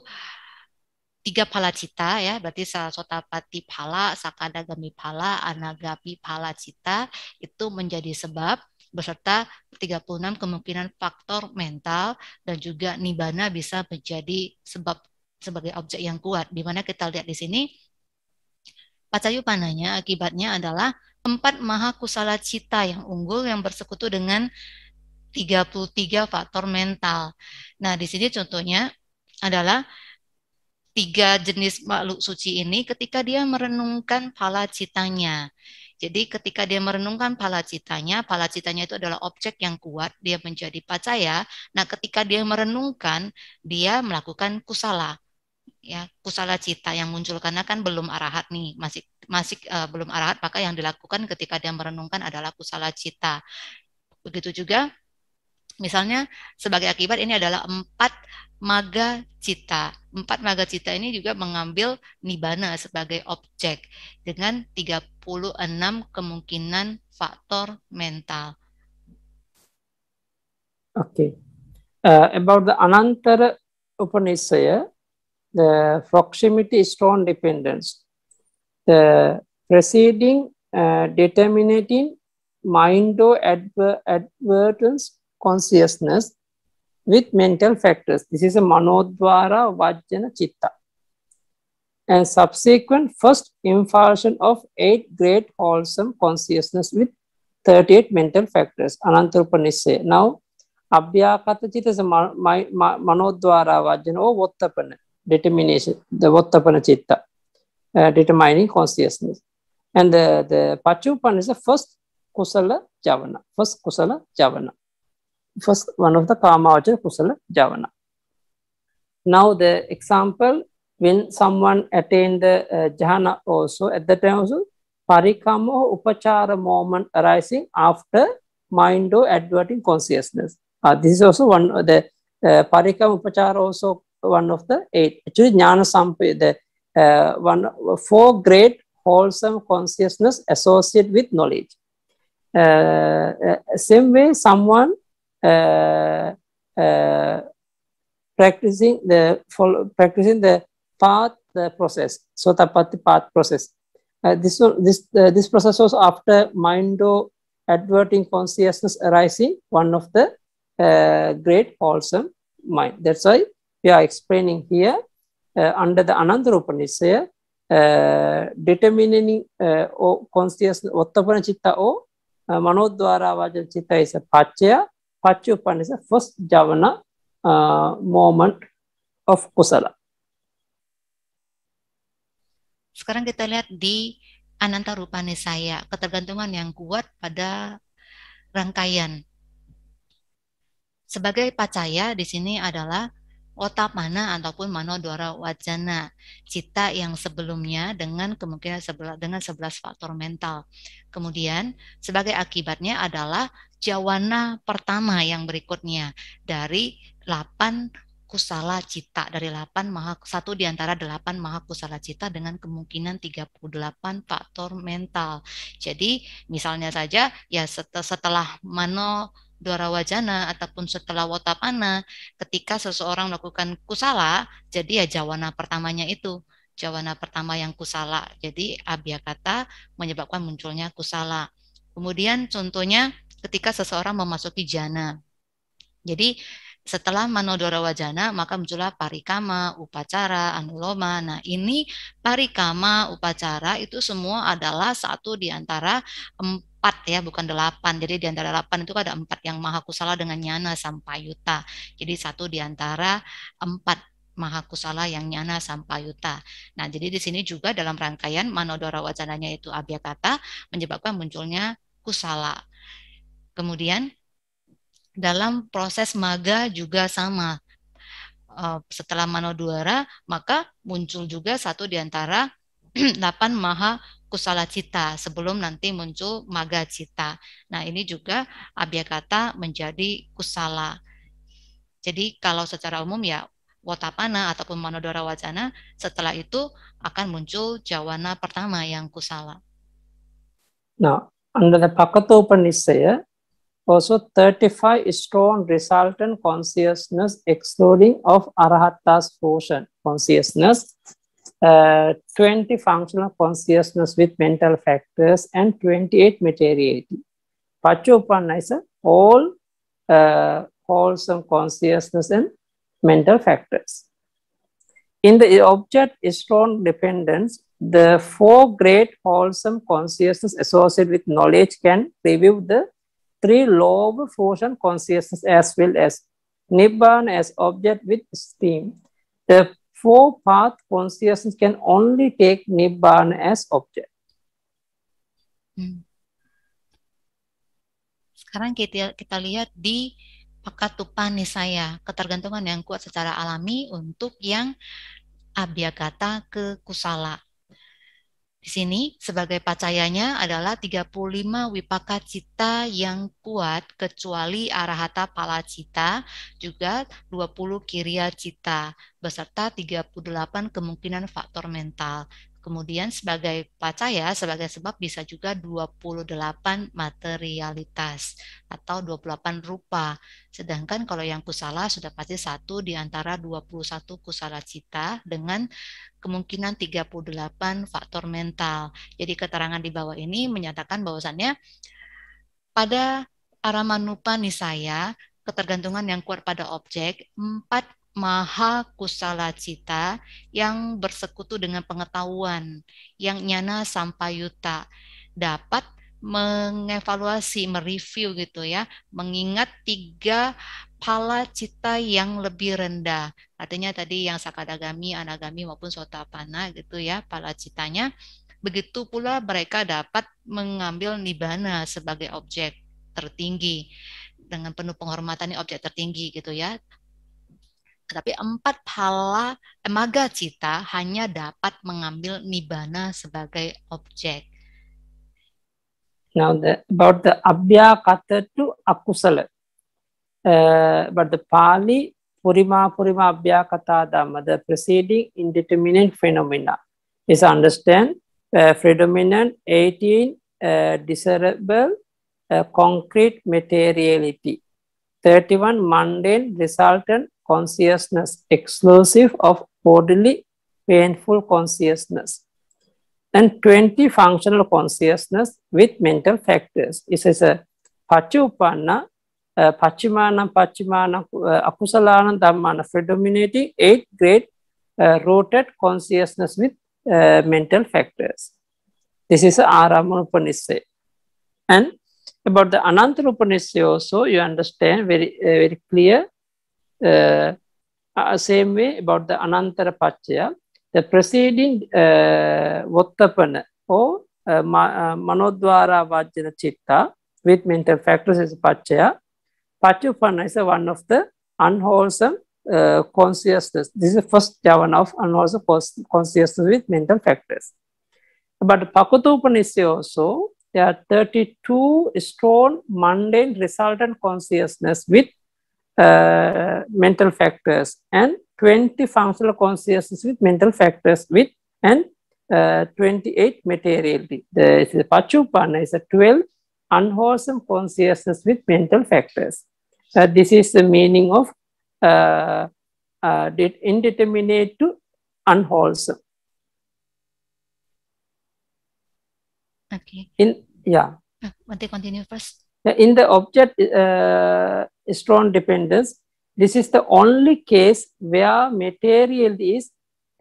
tiga pala cita, ya, berarti Sarasotapati pala, Sakadagami pala, Anagapi pala cita itu menjadi sebab beserta 36 kemungkinan faktor mental dan juga nibana bisa menjadi sebab sebagai objek yang kuat. Di mana kita lihat di sini pacayu pananya akibatnya adalah empat maha kusala cita yang unggul yang bersekutu dengan 33 faktor mental. Nah, di sini contohnya adalah tiga jenis makhluk suci ini ketika dia merenungkan pala citanya. Jadi ketika dia merenungkan pala citanya, pala citanya itu adalah objek yang kuat, dia menjadi pacaya. Nah, ketika dia merenungkan, dia melakukan kusala. Ya, kusala cita yang muncul karena kan belum arahat nih, masih masih uh, belum arahat, maka yang dilakukan ketika dia merenungkan adalah kusala cita. Begitu juga misalnya sebagai akibat ini adalah empat maga cita. Empat maga cita ini juga mengambil nibana sebagai objek dengan 36 kemungkinan faktor mental. Okay. Uh, eh, about the Anantara upanishaya, the proximity strong dependence. The preceding uh, eh, determinating mind or adver advertence consciousness with mental factors. This is a Manodvara Vajjana Chitta. And subsequent first infarction of eight great wholesome consciousness with 38 mental factors, Ananta Now, Abhyakata Chitta is a ma- Manodvara Vajjana or Vattapana, determination, the Vattapana Chitta, uh, determining consciousness. And the, the Pachupana is the first Kusala Javana, first Kusala Javana first one of the kamavachana kusala javana. Now the example when someone attained the uh, jhana also at the time also parikamo upachara moment arising after mind or adverting consciousness. Uh, this is also one of the uh, upachara also one of the eight. Actually jnana the uh, one four great wholesome consciousness associated with knowledge. Uh, uh, same way someone uh, uh, practicing the follow, practicing the path the process sotapatti path process uh, this this uh, this process was after mindo adverting consciousness arising one of the uh, great wholesome mind that's why we are explaining here uh, under the ananda upanishad determining or consciousness vattapana o manodwara vajan is a pachya Pachupan is the first Javana uh, moment of Kusala. Sekarang kita lihat di Ananta saya ketergantungan yang kuat pada rangkaian. Sebagai pacaya di sini adalah otak mana ataupun mano dora wajana, cita yang sebelumnya dengan kemungkinan sebelah, dengan sebelas faktor mental. Kemudian sebagai akibatnya adalah jawana pertama yang berikutnya dari 8 kusala cita dari 8 maha satu di antara 8 maha kusala cita dengan kemungkinan 38 faktor mental. Jadi misalnya saja ya setelah mano dora wajana ataupun setelah wotapana ketika seseorang melakukan kusala jadi ya jawana pertamanya itu jawana pertama yang kusala. Jadi abhyakata menyebabkan munculnya kusala. Kemudian contohnya ketika seseorang memasuki jana. Jadi setelah manodora wajana maka muncullah parikama, upacara, anuloma. Nah ini parikama, upacara itu semua adalah satu di antara empat ya bukan delapan jadi di antara delapan itu ada empat yang maha kusala dengan nyana sampayuta jadi satu di antara empat maha kusala yang nyana sampayuta nah jadi di sini juga dalam rangkaian manodora wacananya itu kata menyebabkan munculnya kusala Kemudian dalam proses maga juga sama. Eh, setelah Manodwara, maka muncul juga satu di antara delapan maha kusala cita sebelum nanti muncul maga cita. Nah ini juga abhyakata menjadi kusala. Jadi kalau secara umum ya watapana ataupun manodora wacana setelah itu akan muncul jawana pertama yang kusala. Nah anda pakai tuh Pakato ya? Also 35 strong resultant consciousness excluding of arahatta's portion consciousness. Uh, 20 functional consciousness with mental factors and 28 materiality. Pachupanna all uh, wholesome consciousness and mental factors. In the object strong dependence, the four great wholesome consciousness associated with knowledge can review the three lower fusion consciousness as well as Nibbana as object with steam. The four path consciousness can only take Nibbana as object. Hmm. Sekarang kita, kita lihat di pakatupan nih saya, ketergantungan yang kuat secara alami untuk yang abhyagata ke kusala. Di sini sebagai pacayanya adalah 35 wipaka cita yang kuat kecuali arahata pala cita, juga 20 kiriya cita, beserta 38 kemungkinan faktor mental. Kemudian sebagai pacaya, sebagai sebab bisa juga 28 materialitas atau 28 rupa. Sedangkan kalau yang kusala sudah pasti satu di antara 21 kusala cita dengan kemungkinan 38 faktor mental. Jadi keterangan di bawah ini menyatakan bahwasannya pada aramanupa nisaya ketergantungan yang kuat pada objek, empat maha kusala cita yang bersekutu dengan pengetahuan yang nyana sampai yuta dapat mengevaluasi, mereview gitu ya, mengingat tiga pala cita yang lebih rendah. Artinya tadi yang sakadagami, anagami maupun sotapana gitu ya, pala citanya. Begitu pula mereka dapat mengambil nibana sebagai objek tertinggi dengan penuh penghormatan objek tertinggi gitu ya. Tetapi empat pala maga cita hanya dapat mengambil nibana sebagai objek. Now the, about the abhya kata to akusala. Uh, but the Pali purima purima abhya kata dhamma, the preceding indeterminate phenomena is understand uh, predominant 18 uh, desirable uh, concrete materiality 31 mundane resultant consciousness exclusive of bodily painful consciousness and 20 functional consciousness with mental factors. This is a pachupanna, pachimana, pachimana, uh, akusalana, dhammana, predominating eight great uh, rooted consciousness with uh, mental factors. This is Aramana Upanishad. And about the Anantara also, you understand very, uh, very clear uh, uh, same way about the anantara pachaya, the preceding uh, vattapana or uh, ma, uh, manodvara vajjana chitta with mental factors is pachaya. Pachupana is one of the unwholesome uh, consciousness. This is the first jhana of unwholesome consciousness with mental factors. But Pakutupana is also there are 32 strong mundane resultant consciousness with uh, mental factors and 20 functional consciousness with mental factors with and uh, 28 materiality. The, Pachupana is a 12 unwholesome consciousness with mental factors. Uh, this is the meaning of uh, uh, indeterminate to unwholesome. Okay. In yeah. Uh, want continue first? In the object uh, strong dependence. This is the only case where material is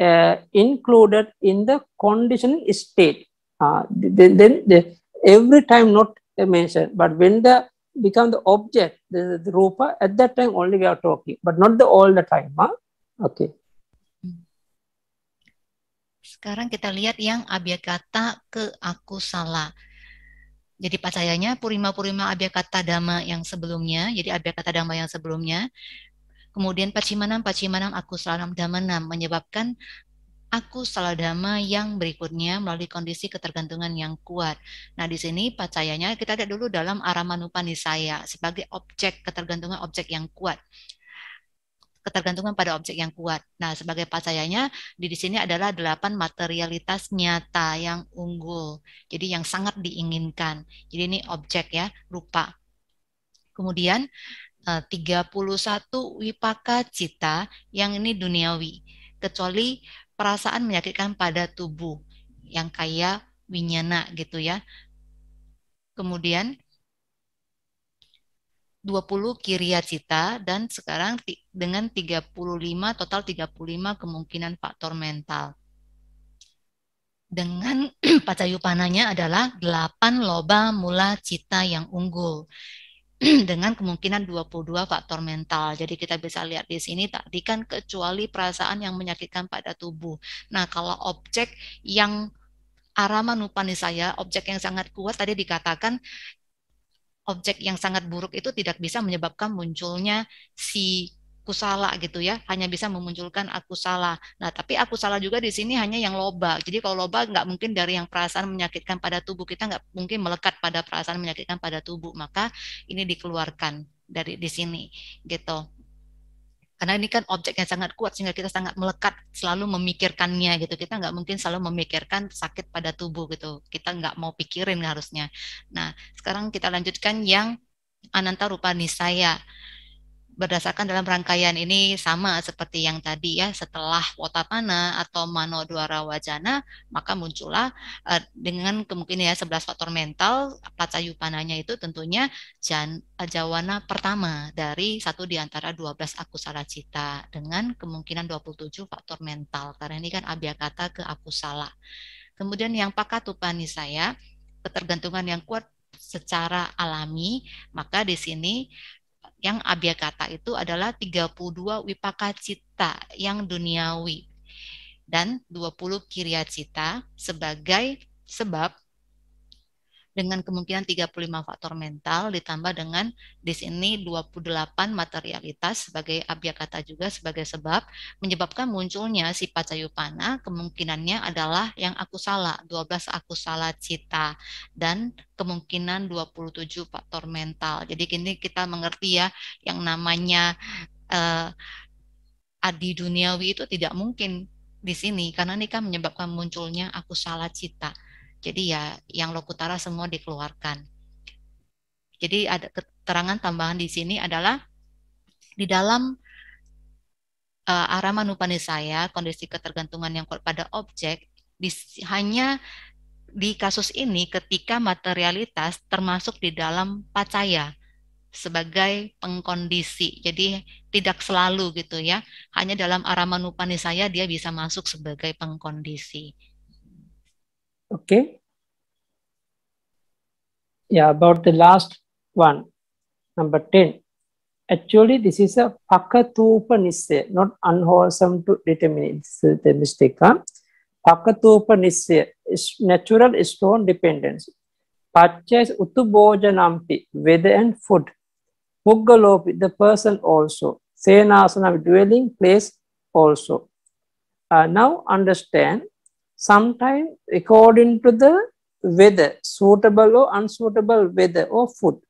uh, included in the condition state. Uh, then, then the, every time not mentioned, but when the become the object, the, the rupa, at that time only we are talking, but not the all the time. Huh? Okay. Sekarang kita lihat yang abiyakata ke aku salah. Jadi pacayanya purima-purima abhyakata dhamma yang sebelumnya, jadi abhyakata dhamma yang sebelumnya. Kemudian pacimanam pacimanam aku salam damanam menyebabkan aku saladama yang berikutnya melalui kondisi ketergantungan yang kuat. Nah, di sini pacayanya kita lihat dulu dalam arah saya sebagai objek ketergantungan objek yang kuat ketergantungan pada objek yang kuat. Nah, sebagai pasayanya di, di sini adalah delapan materialitas nyata yang unggul. Jadi yang sangat diinginkan. Jadi ini objek ya, rupa. Kemudian 31 eh, wipaka cita yang ini duniawi, kecuali perasaan menyakitkan pada tubuh yang kaya winyana gitu ya. Kemudian 20 Kiria ya, Cita dan sekarang dengan 35 total 35 kemungkinan faktor mental. Dengan pacayupananya adalah 8 loba mula cita yang unggul dengan kemungkinan 22 faktor mental. Jadi kita bisa lihat di sini tadi kan kecuali perasaan yang menyakitkan pada tubuh. Nah, kalau objek yang arama nupani saya, objek yang sangat kuat tadi dikatakan objek yang sangat buruk itu tidak bisa menyebabkan munculnya si kusala gitu ya hanya bisa memunculkan aku salah nah tapi aku salah juga di sini hanya yang loba jadi kalau loba nggak mungkin dari yang perasaan menyakitkan pada tubuh kita nggak mungkin melekat pada perasaan menyakitkan pada tubuh maka ini dikeluarkan dari di sini gitu karena ini kan objek yang sangat kuat sehingga kita sangat melekat selalu memikirkannya gitu kita nggak mungkin selalu memikirkan sakit pada tubuh gitu kita nggak mau pikirin harusnya nah sekarang kita lanjutkan yang ananta rupa nisaya berdasarkan dalam rangkaian ini sama seperti yang tadi ya setelah Wotapana atau Mano duara Wajana maka muncullah uh, dengan kemungkinan ya 11 faktor mental pananya itu tentunya jan, e, jawana pertama dari satu di antara 12 akusala cita dengan kemungkinan 27 faktor mental karena ini kan kata ke aku salah Kemudian yang pakatupani saya ketergantungan yang kuat secara alami maka di sini yang abhyakata itu adalah 32 wipaka cita yang duniawi dan 20 kiriya cita sebagai sebab dengan kemungkinan 35 faktor mental ditambah dengan di sini 28 materialitas sebagai abjad kata juga sebagai sebab menyebabkan munculnya sifat cayupana kemungkinannya adalah yang aku salah 12 aku salah cita dan kemungkinan 27 faktor mental. Jadi kini kita mengerti ya yang namanya eh, adi duniawi itu tidak mungkin di sini karena ini kan menyebabkan munculnya aku salah cita jadi ya yang lokutara semua dikeluarkan. Jadi ada keterangan tambahan di sini adalah di dalam uh, eh, Manupani saya kondisi ketergantungan yang kuat pada objek di, hanya di kasus ini ketika materialitas termasuk di dalam pacaya sebagai pengkondisi. Jadi tidak selalu gitu ya. Hanya dalam arah Manupani saya dia bisa masuk sebagai pengkondisi. Okay. Yeah, about the last one, number 10. Actually, this is a pakatupa nissaya, not unwholesome to determine. It. This is uh, the mistake. Huh? Pakatupa nissaya is natural stone dependence. purchase utubojanampi, weather and food. Puggalopi, the person also. Senasana, dwelling place also. Uh, now understand sometimes according to the weather, suitable or unsuitable weather or food,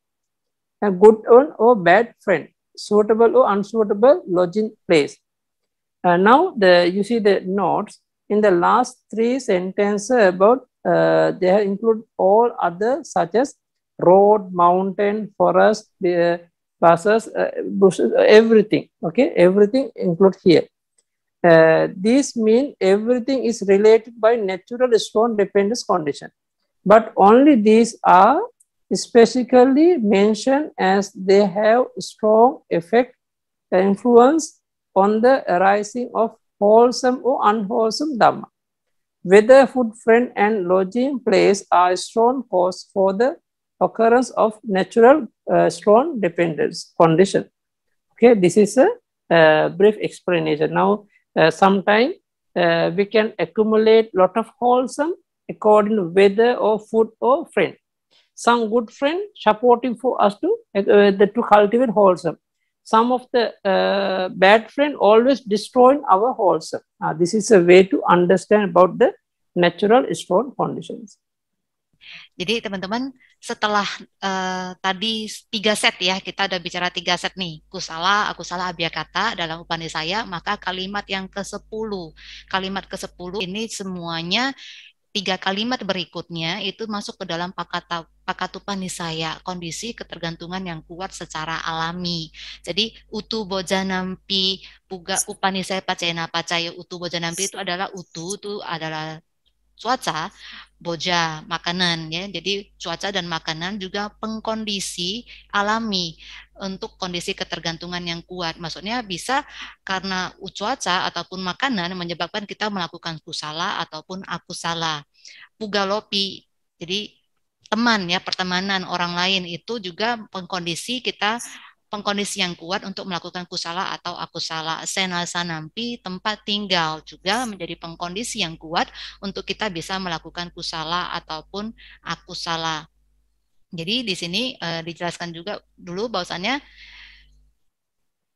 a good one or bad friend, suitable or unsuitable lodging place. Uh, now the you see the notes in the last three sentences about uh, they include all other such as road, mountain, forest, uh, buses, uh, bushes, everything. Okay, everything include here. Uh, this means everything is related by natural stone dependence condition. But only these are specifically mentioned as they have strong effect uh, influence on the arising of wholesome or unwholesome dhamma. Whether food, friend, and lodging place are strong cause for the occurrence of natural uh, strong dependence condition. Okay, this is a uh, brief explanation. Now, uh, sometime uh, we can accumulate lot of wholesome um, according to weather or food or friend. Some good friend supporting for us to, uh, to cultivate wholesome um. some of the uh, bad friend always destroying our wholesome. Um. Uh, this is a way to understand about the natural storm conditions. Jadi teman-teman setelah uh, tadi tiga set ya kita udah bicara tiga set nih aku salah aku salah abia kata dalam upani saya maka kalimat yang ke 10 kalimat ke 10 ini semuanya tiga kalimat berikutnya itu masuk ke dalam pakata pakatupan saya kondisi ketergantungan yang kuat secara alami jadi utu bojanampi puga saya pacayana pacaya utu nampi itu adalah utu itu adalah cuaca, boja makanan ya. Jadi cuaca dan makanan juga pengkondisi alami untuk kondisi ketergantungan yang kuat. Maksudnya bisa karena cuaca ataupun makanan menyebabkan kita melakukan kusala ataupun aku salah. Pugalopi. Jadi teman ya pertemanan orang lain itu juga pengkondisi kita pengkondisi yang kuat untuk melakukan kusala atau akusala. Senasa nampi tempat tinggal juga menjadi pengkondisi yang kuat untuk kita bisa melakukan kusala ataupun akusala. Jadi di sini e, dijelaskan juga dulu bahwasannya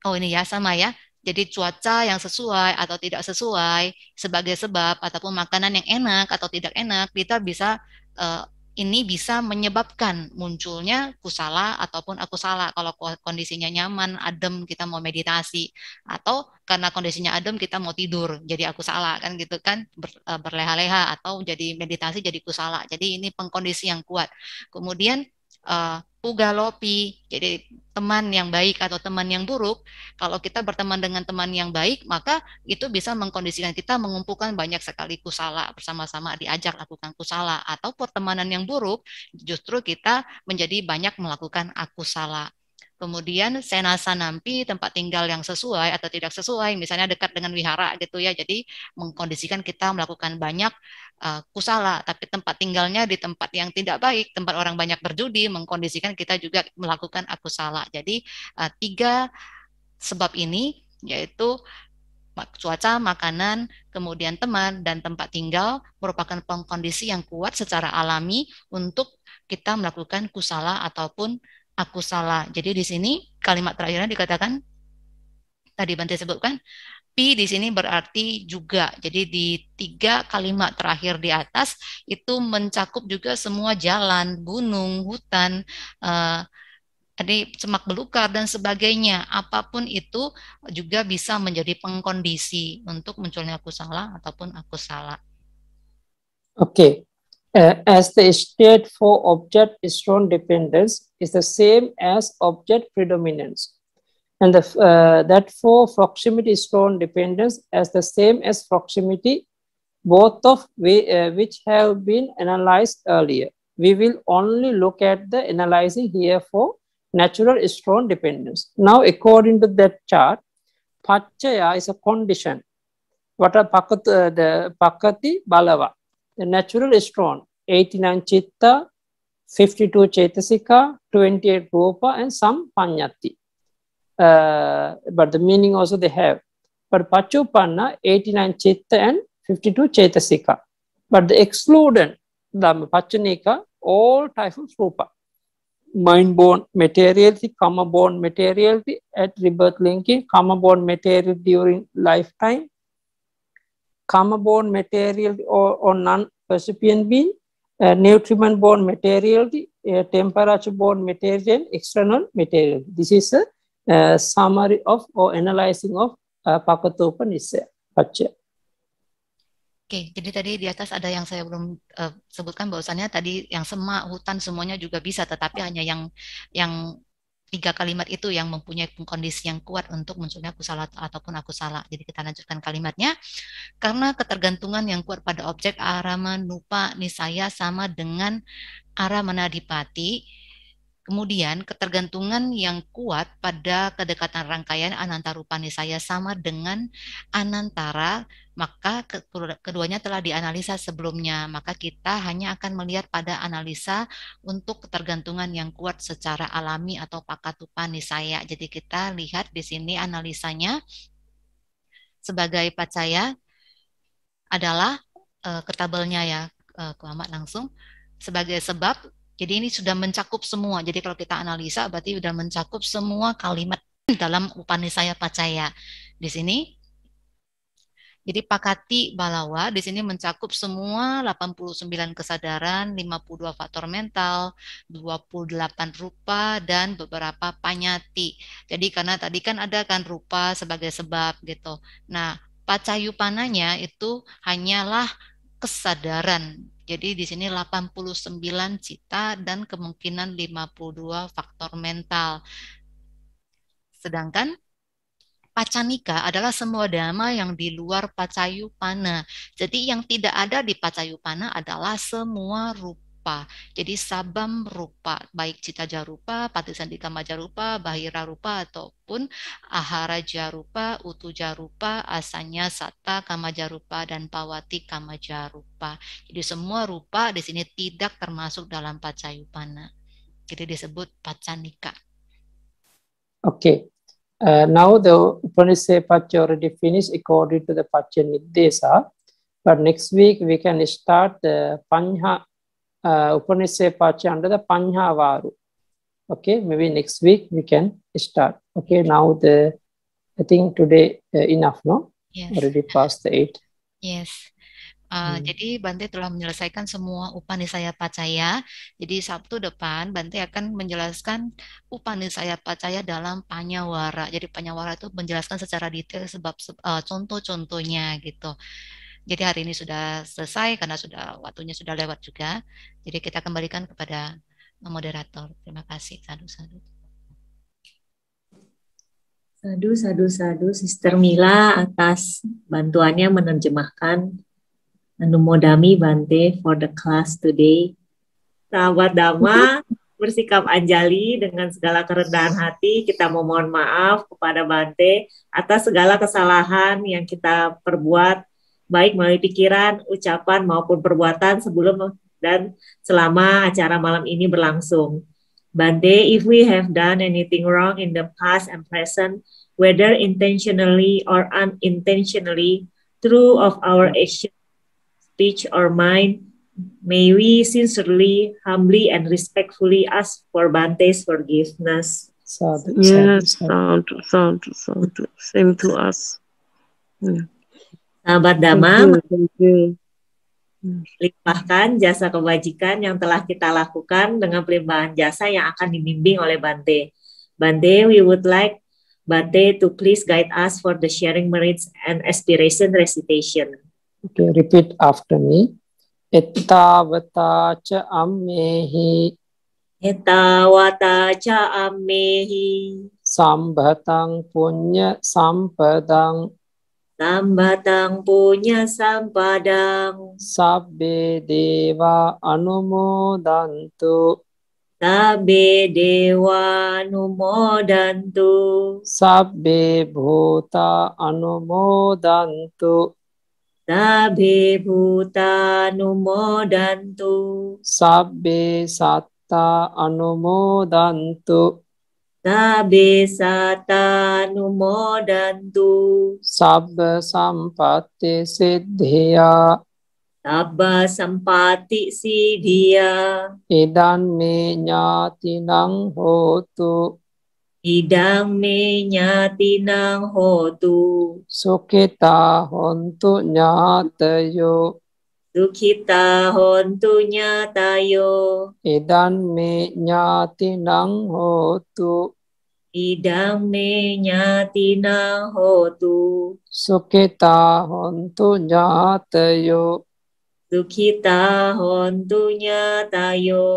oh ini ya sama ya. Jadi cuaca yang sesuai atau tidak sesuai sebagai sebab ataupun makanan yang enak atau tidak enak kita bisa eh, ini bisa menyebabkan munculnya kusala ataupun aku salah kalau kondisinya nyaman, adem kita mau meditasi atau karena kondisinya adem kita mau tidur jadi aku salah kan gitu kan eh, berleha-leha atau jadi meditasi jadi kusala. Jadi ini pengkondisi yang kuat. Kemudian uh, Pugalopi, Jadi teman yang baik atau teman yang buruk, kalau kita berteman dengan teman yang baik, maka itu bisa mengkondisikan kita mengumpulkan banyak sekali kusala bersama-sama diajak lakukan kusala atau pertemanan yang buruk justru kita menjadi banyak melakukan akusala. Kemudian senasa nampi tempat tinggal yang sesuai atau tidak sesuai, misalnya dekat dengan wihara gitu ya. Jadi mengkondisikan kita melakukan banyak uh, kusala, tapi tempat tinggalnya di tempat yang tidak baik, tempat orang banyak berjudi, mengkondisikan kita juga melakukan akusala. Jadi uh, tiga sebab ini yaitu cuaca, makanan, kemudian teman, dan tempat tinggal merupakan pengkondisi yang kuat secara alami untuk kita melakukan kusala ataupun aku salah. Jadi di sini kalimat terakhirnya dikatakan tadi Bante sebutkan P di sini berarti juga. Jadi di tiga kalimat terakhir di atas itu mencakup juga semua jalan, gunung, hutan, eh, semak belukar dan sebagainya. Apapun itu juga bisa menjadi pengkondisi untuk munculnya aku salah ataupun aku salah. Oke, Uh, as the state for object strong dependence is the same as object predominance. And the, uh, that for proximity strong dependence as the same as proximity, both of we, uh, which have been analyzed earlier. We will only look at the analyzing here for natural strong dependence. Now, according to that chart, Pachaya is a condition. What are pakati, uh, the Pakati Balava the natural strong 89 chitta, 52 chetasika, 28 rupa, and some panyati. Uh, but the meaning also they have. But pachupanna 89 chitta and 52 chetasika. But the excluded dhamma pachanika all types of rupa. Mind born materiality, karma born materiality at rebirth linking, karma born material during lifetime, karma born material or, or non-percipient being, uh, nutriment-borne material, uh, temperature born material, external material. This is a uh, summary of or analyzing of uh, eh, Pakatopanishad. Oke, okay, jadi tadi di atas ada yang saya belum uh, sebutkan bahwasannya tadi yang semak, hutan semuanya juga bisa, tetapi hanya yang yang tiga kalimat itu yang mempunyai kondisi yang kuat untuk munculnya aku salah ataupun aku salah. Jadi kita lanjutkan kalimatnya. Karena ketergantungan yang kuat pada objek arama nupa nisaya sama dengan arama nadipati, Kemudian, ketergantungan yang kuat pada kedekatan rangkaian anantarupa saya sama dengan anantara, maka keduanya telah dianalisa sebelumnya. Maka kita hanya akan melihat pada analisa untuk ketergantungan yang kuat secara alami atau pakatupani saya Jadi kita lihat di sini analisanya sebagai pacaya adalah e, ketabelnya ya, e, langsung, sebagai sebab jadi ini sudah mencakup semua. Jadi kalau kita analisa berarti sudah mencakup semua kalimat dalam Upanisaya Pacaya. Di sini jadi Pakati Balawa di sini mencakup semua 89 kesadaran, 52 faktor mental, 28 rupa dan beberapa panyati. Jadi karena tadi kan ada kan rupa sebagai sebab gitu. Nah, pacayupananya itu hanyalah kesadaran jadi di sini 89 cita dan kemungkinan 52 faktor mental. Sedangkan pacanika adalah semua dhamma yang di luar pacayupana. Jadi yang tidak ada di pacayupana adalah semua rupa rupa. Jadi sabam rupa, baik cita jarupa, patisandika majarupa, bahira rupa ataupun ahara jarupa, utu jarupa, asanya sata kama jarupa dan pawati kama jarupa. Jadi semua rupa di sini tidak termasuk dalam pacayupana. Jadi disebut pacanika. Oke. Okay. Uh, now the Upanishad Pacha already finished according to the Pacha Nidesa. But next week we can start the Panja Uh, Upanishad Pacha under the Panchavaru. Okay, maybe next week we can start. Okay, now the I think today uh, enough, no? Yes. Already past the eight. Yes. Uh, hmm. Jadi Bante telah menyelesaikan semua saya Pacaya. Jadi Sabtu depan Bante akan menjelaskan saya Pacaya dalam Panyawara. Jadi Panyawara itu menjelaskan secara detail sebab uh, contoh-contohnya gitu. Jadi hari ini sudah selesai karena sudah waktunya sudah lewat juga. Jadi kita kembalikan kepada moderator. Terima kasih. Sadu, sadu. Sadu, sadu, sadu. Sister Mila atas bantuannya menerjemahkan Anumodami Bante for the class today. Sahabat Dhamma, bersikap anjali dengan segala kerendahan hati. Kita memohon maaf kepada Bante atas segala kesalahan yang kita perbuat baik melalui pikiran, ucapan maupun perbuatan sebelum dan selama acara malam ini berlangsung. Bande, if we have done anything wrong in the past and present, whether intentionally or unintentionally, through of our action, speech, or mind, may we sincerely, humbly, and respectfully ask for Bante's forgiveness. Sadu, yes, sadu, sadu, sadu, same to us. Yeah. Sahabat Dama, thank jasa kebajikan yang telah kita lakukan dengan pelimpahan jasa yang akan dibimbing oleh Bante. Bante, we would like Bante to please guide us for the sharing merits and aspiration recitation. Okay, repeat after me. vata cha ammehi. vata cha ammehi. Sambhatang punya sampadang Sambatang punya sampadang. Sabbe dewa anumodantu. Sabbe dewa anumodantu. Sabbe bhuta anumodantu. Sabbe bhuta anumodantu. Sabbe satta anumodantu. Tabe satanumodantu. Sabba sampatti siddhiya. Sabba sampati siddhiya. Idang me nyatinang hotu. Idang me nyatinang hotu. Sukita hontu nyatayo. Dukita hontu nyatayo. idam me nyati nang hotu. idam me nyati nang hotu. Sukita hontu nyatayo. Dukita hontu nyatayo.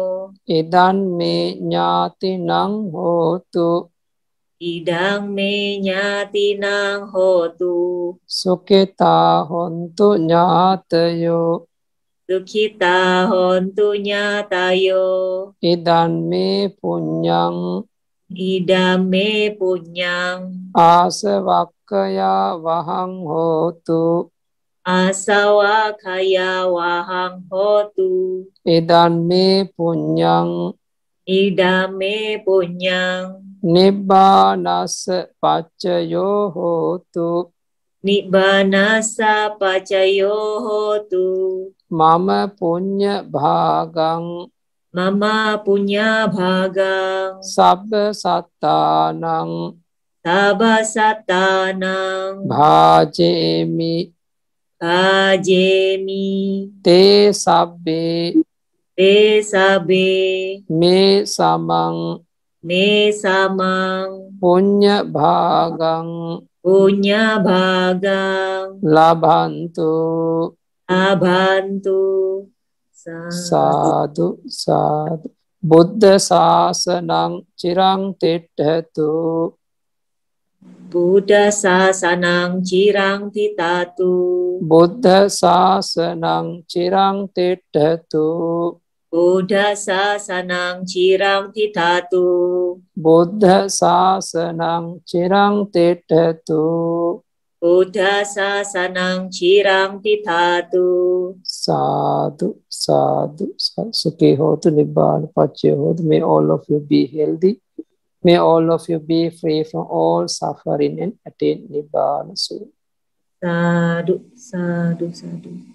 idam me nyati nang hotu idang me nyati nang hotu sukita hontu nyatayo sukita hontu nyatayo idan me punyang idang me punyang asavakaya wahang hotu asavakaya wahang hotu idan me punyang idang me punyang නිබ්බානස්ස පච්චයෝ හෝතු නිබ්බානස්සා පච්චයෝ හෝතු මම පුඤ්ඤ භාගං මම පුඤ්ඤා භාගං සබ්බ සත්තානං සබ්බ සත්තානං භාජේමි භාජේමි තේ සබ්බේ තේ සබ්බේ මේ සමං Nesamang punya bagang, punya bagang labantu labantu sadu sadu Buddha sasanang cirang tithatu Buddha sasanang cirang titatu Buddha sasanang cirang tithatu Buddha sasanang cirang titatu. Buddha sasanang cirang titatu. Buddha sasanang cirang titatu. Sadu sadu Suki hotu nibbal pache hotu. May all of you be healthy. May all of you be free from all suffering and attain nibbana soon. sadu sadu. sadu.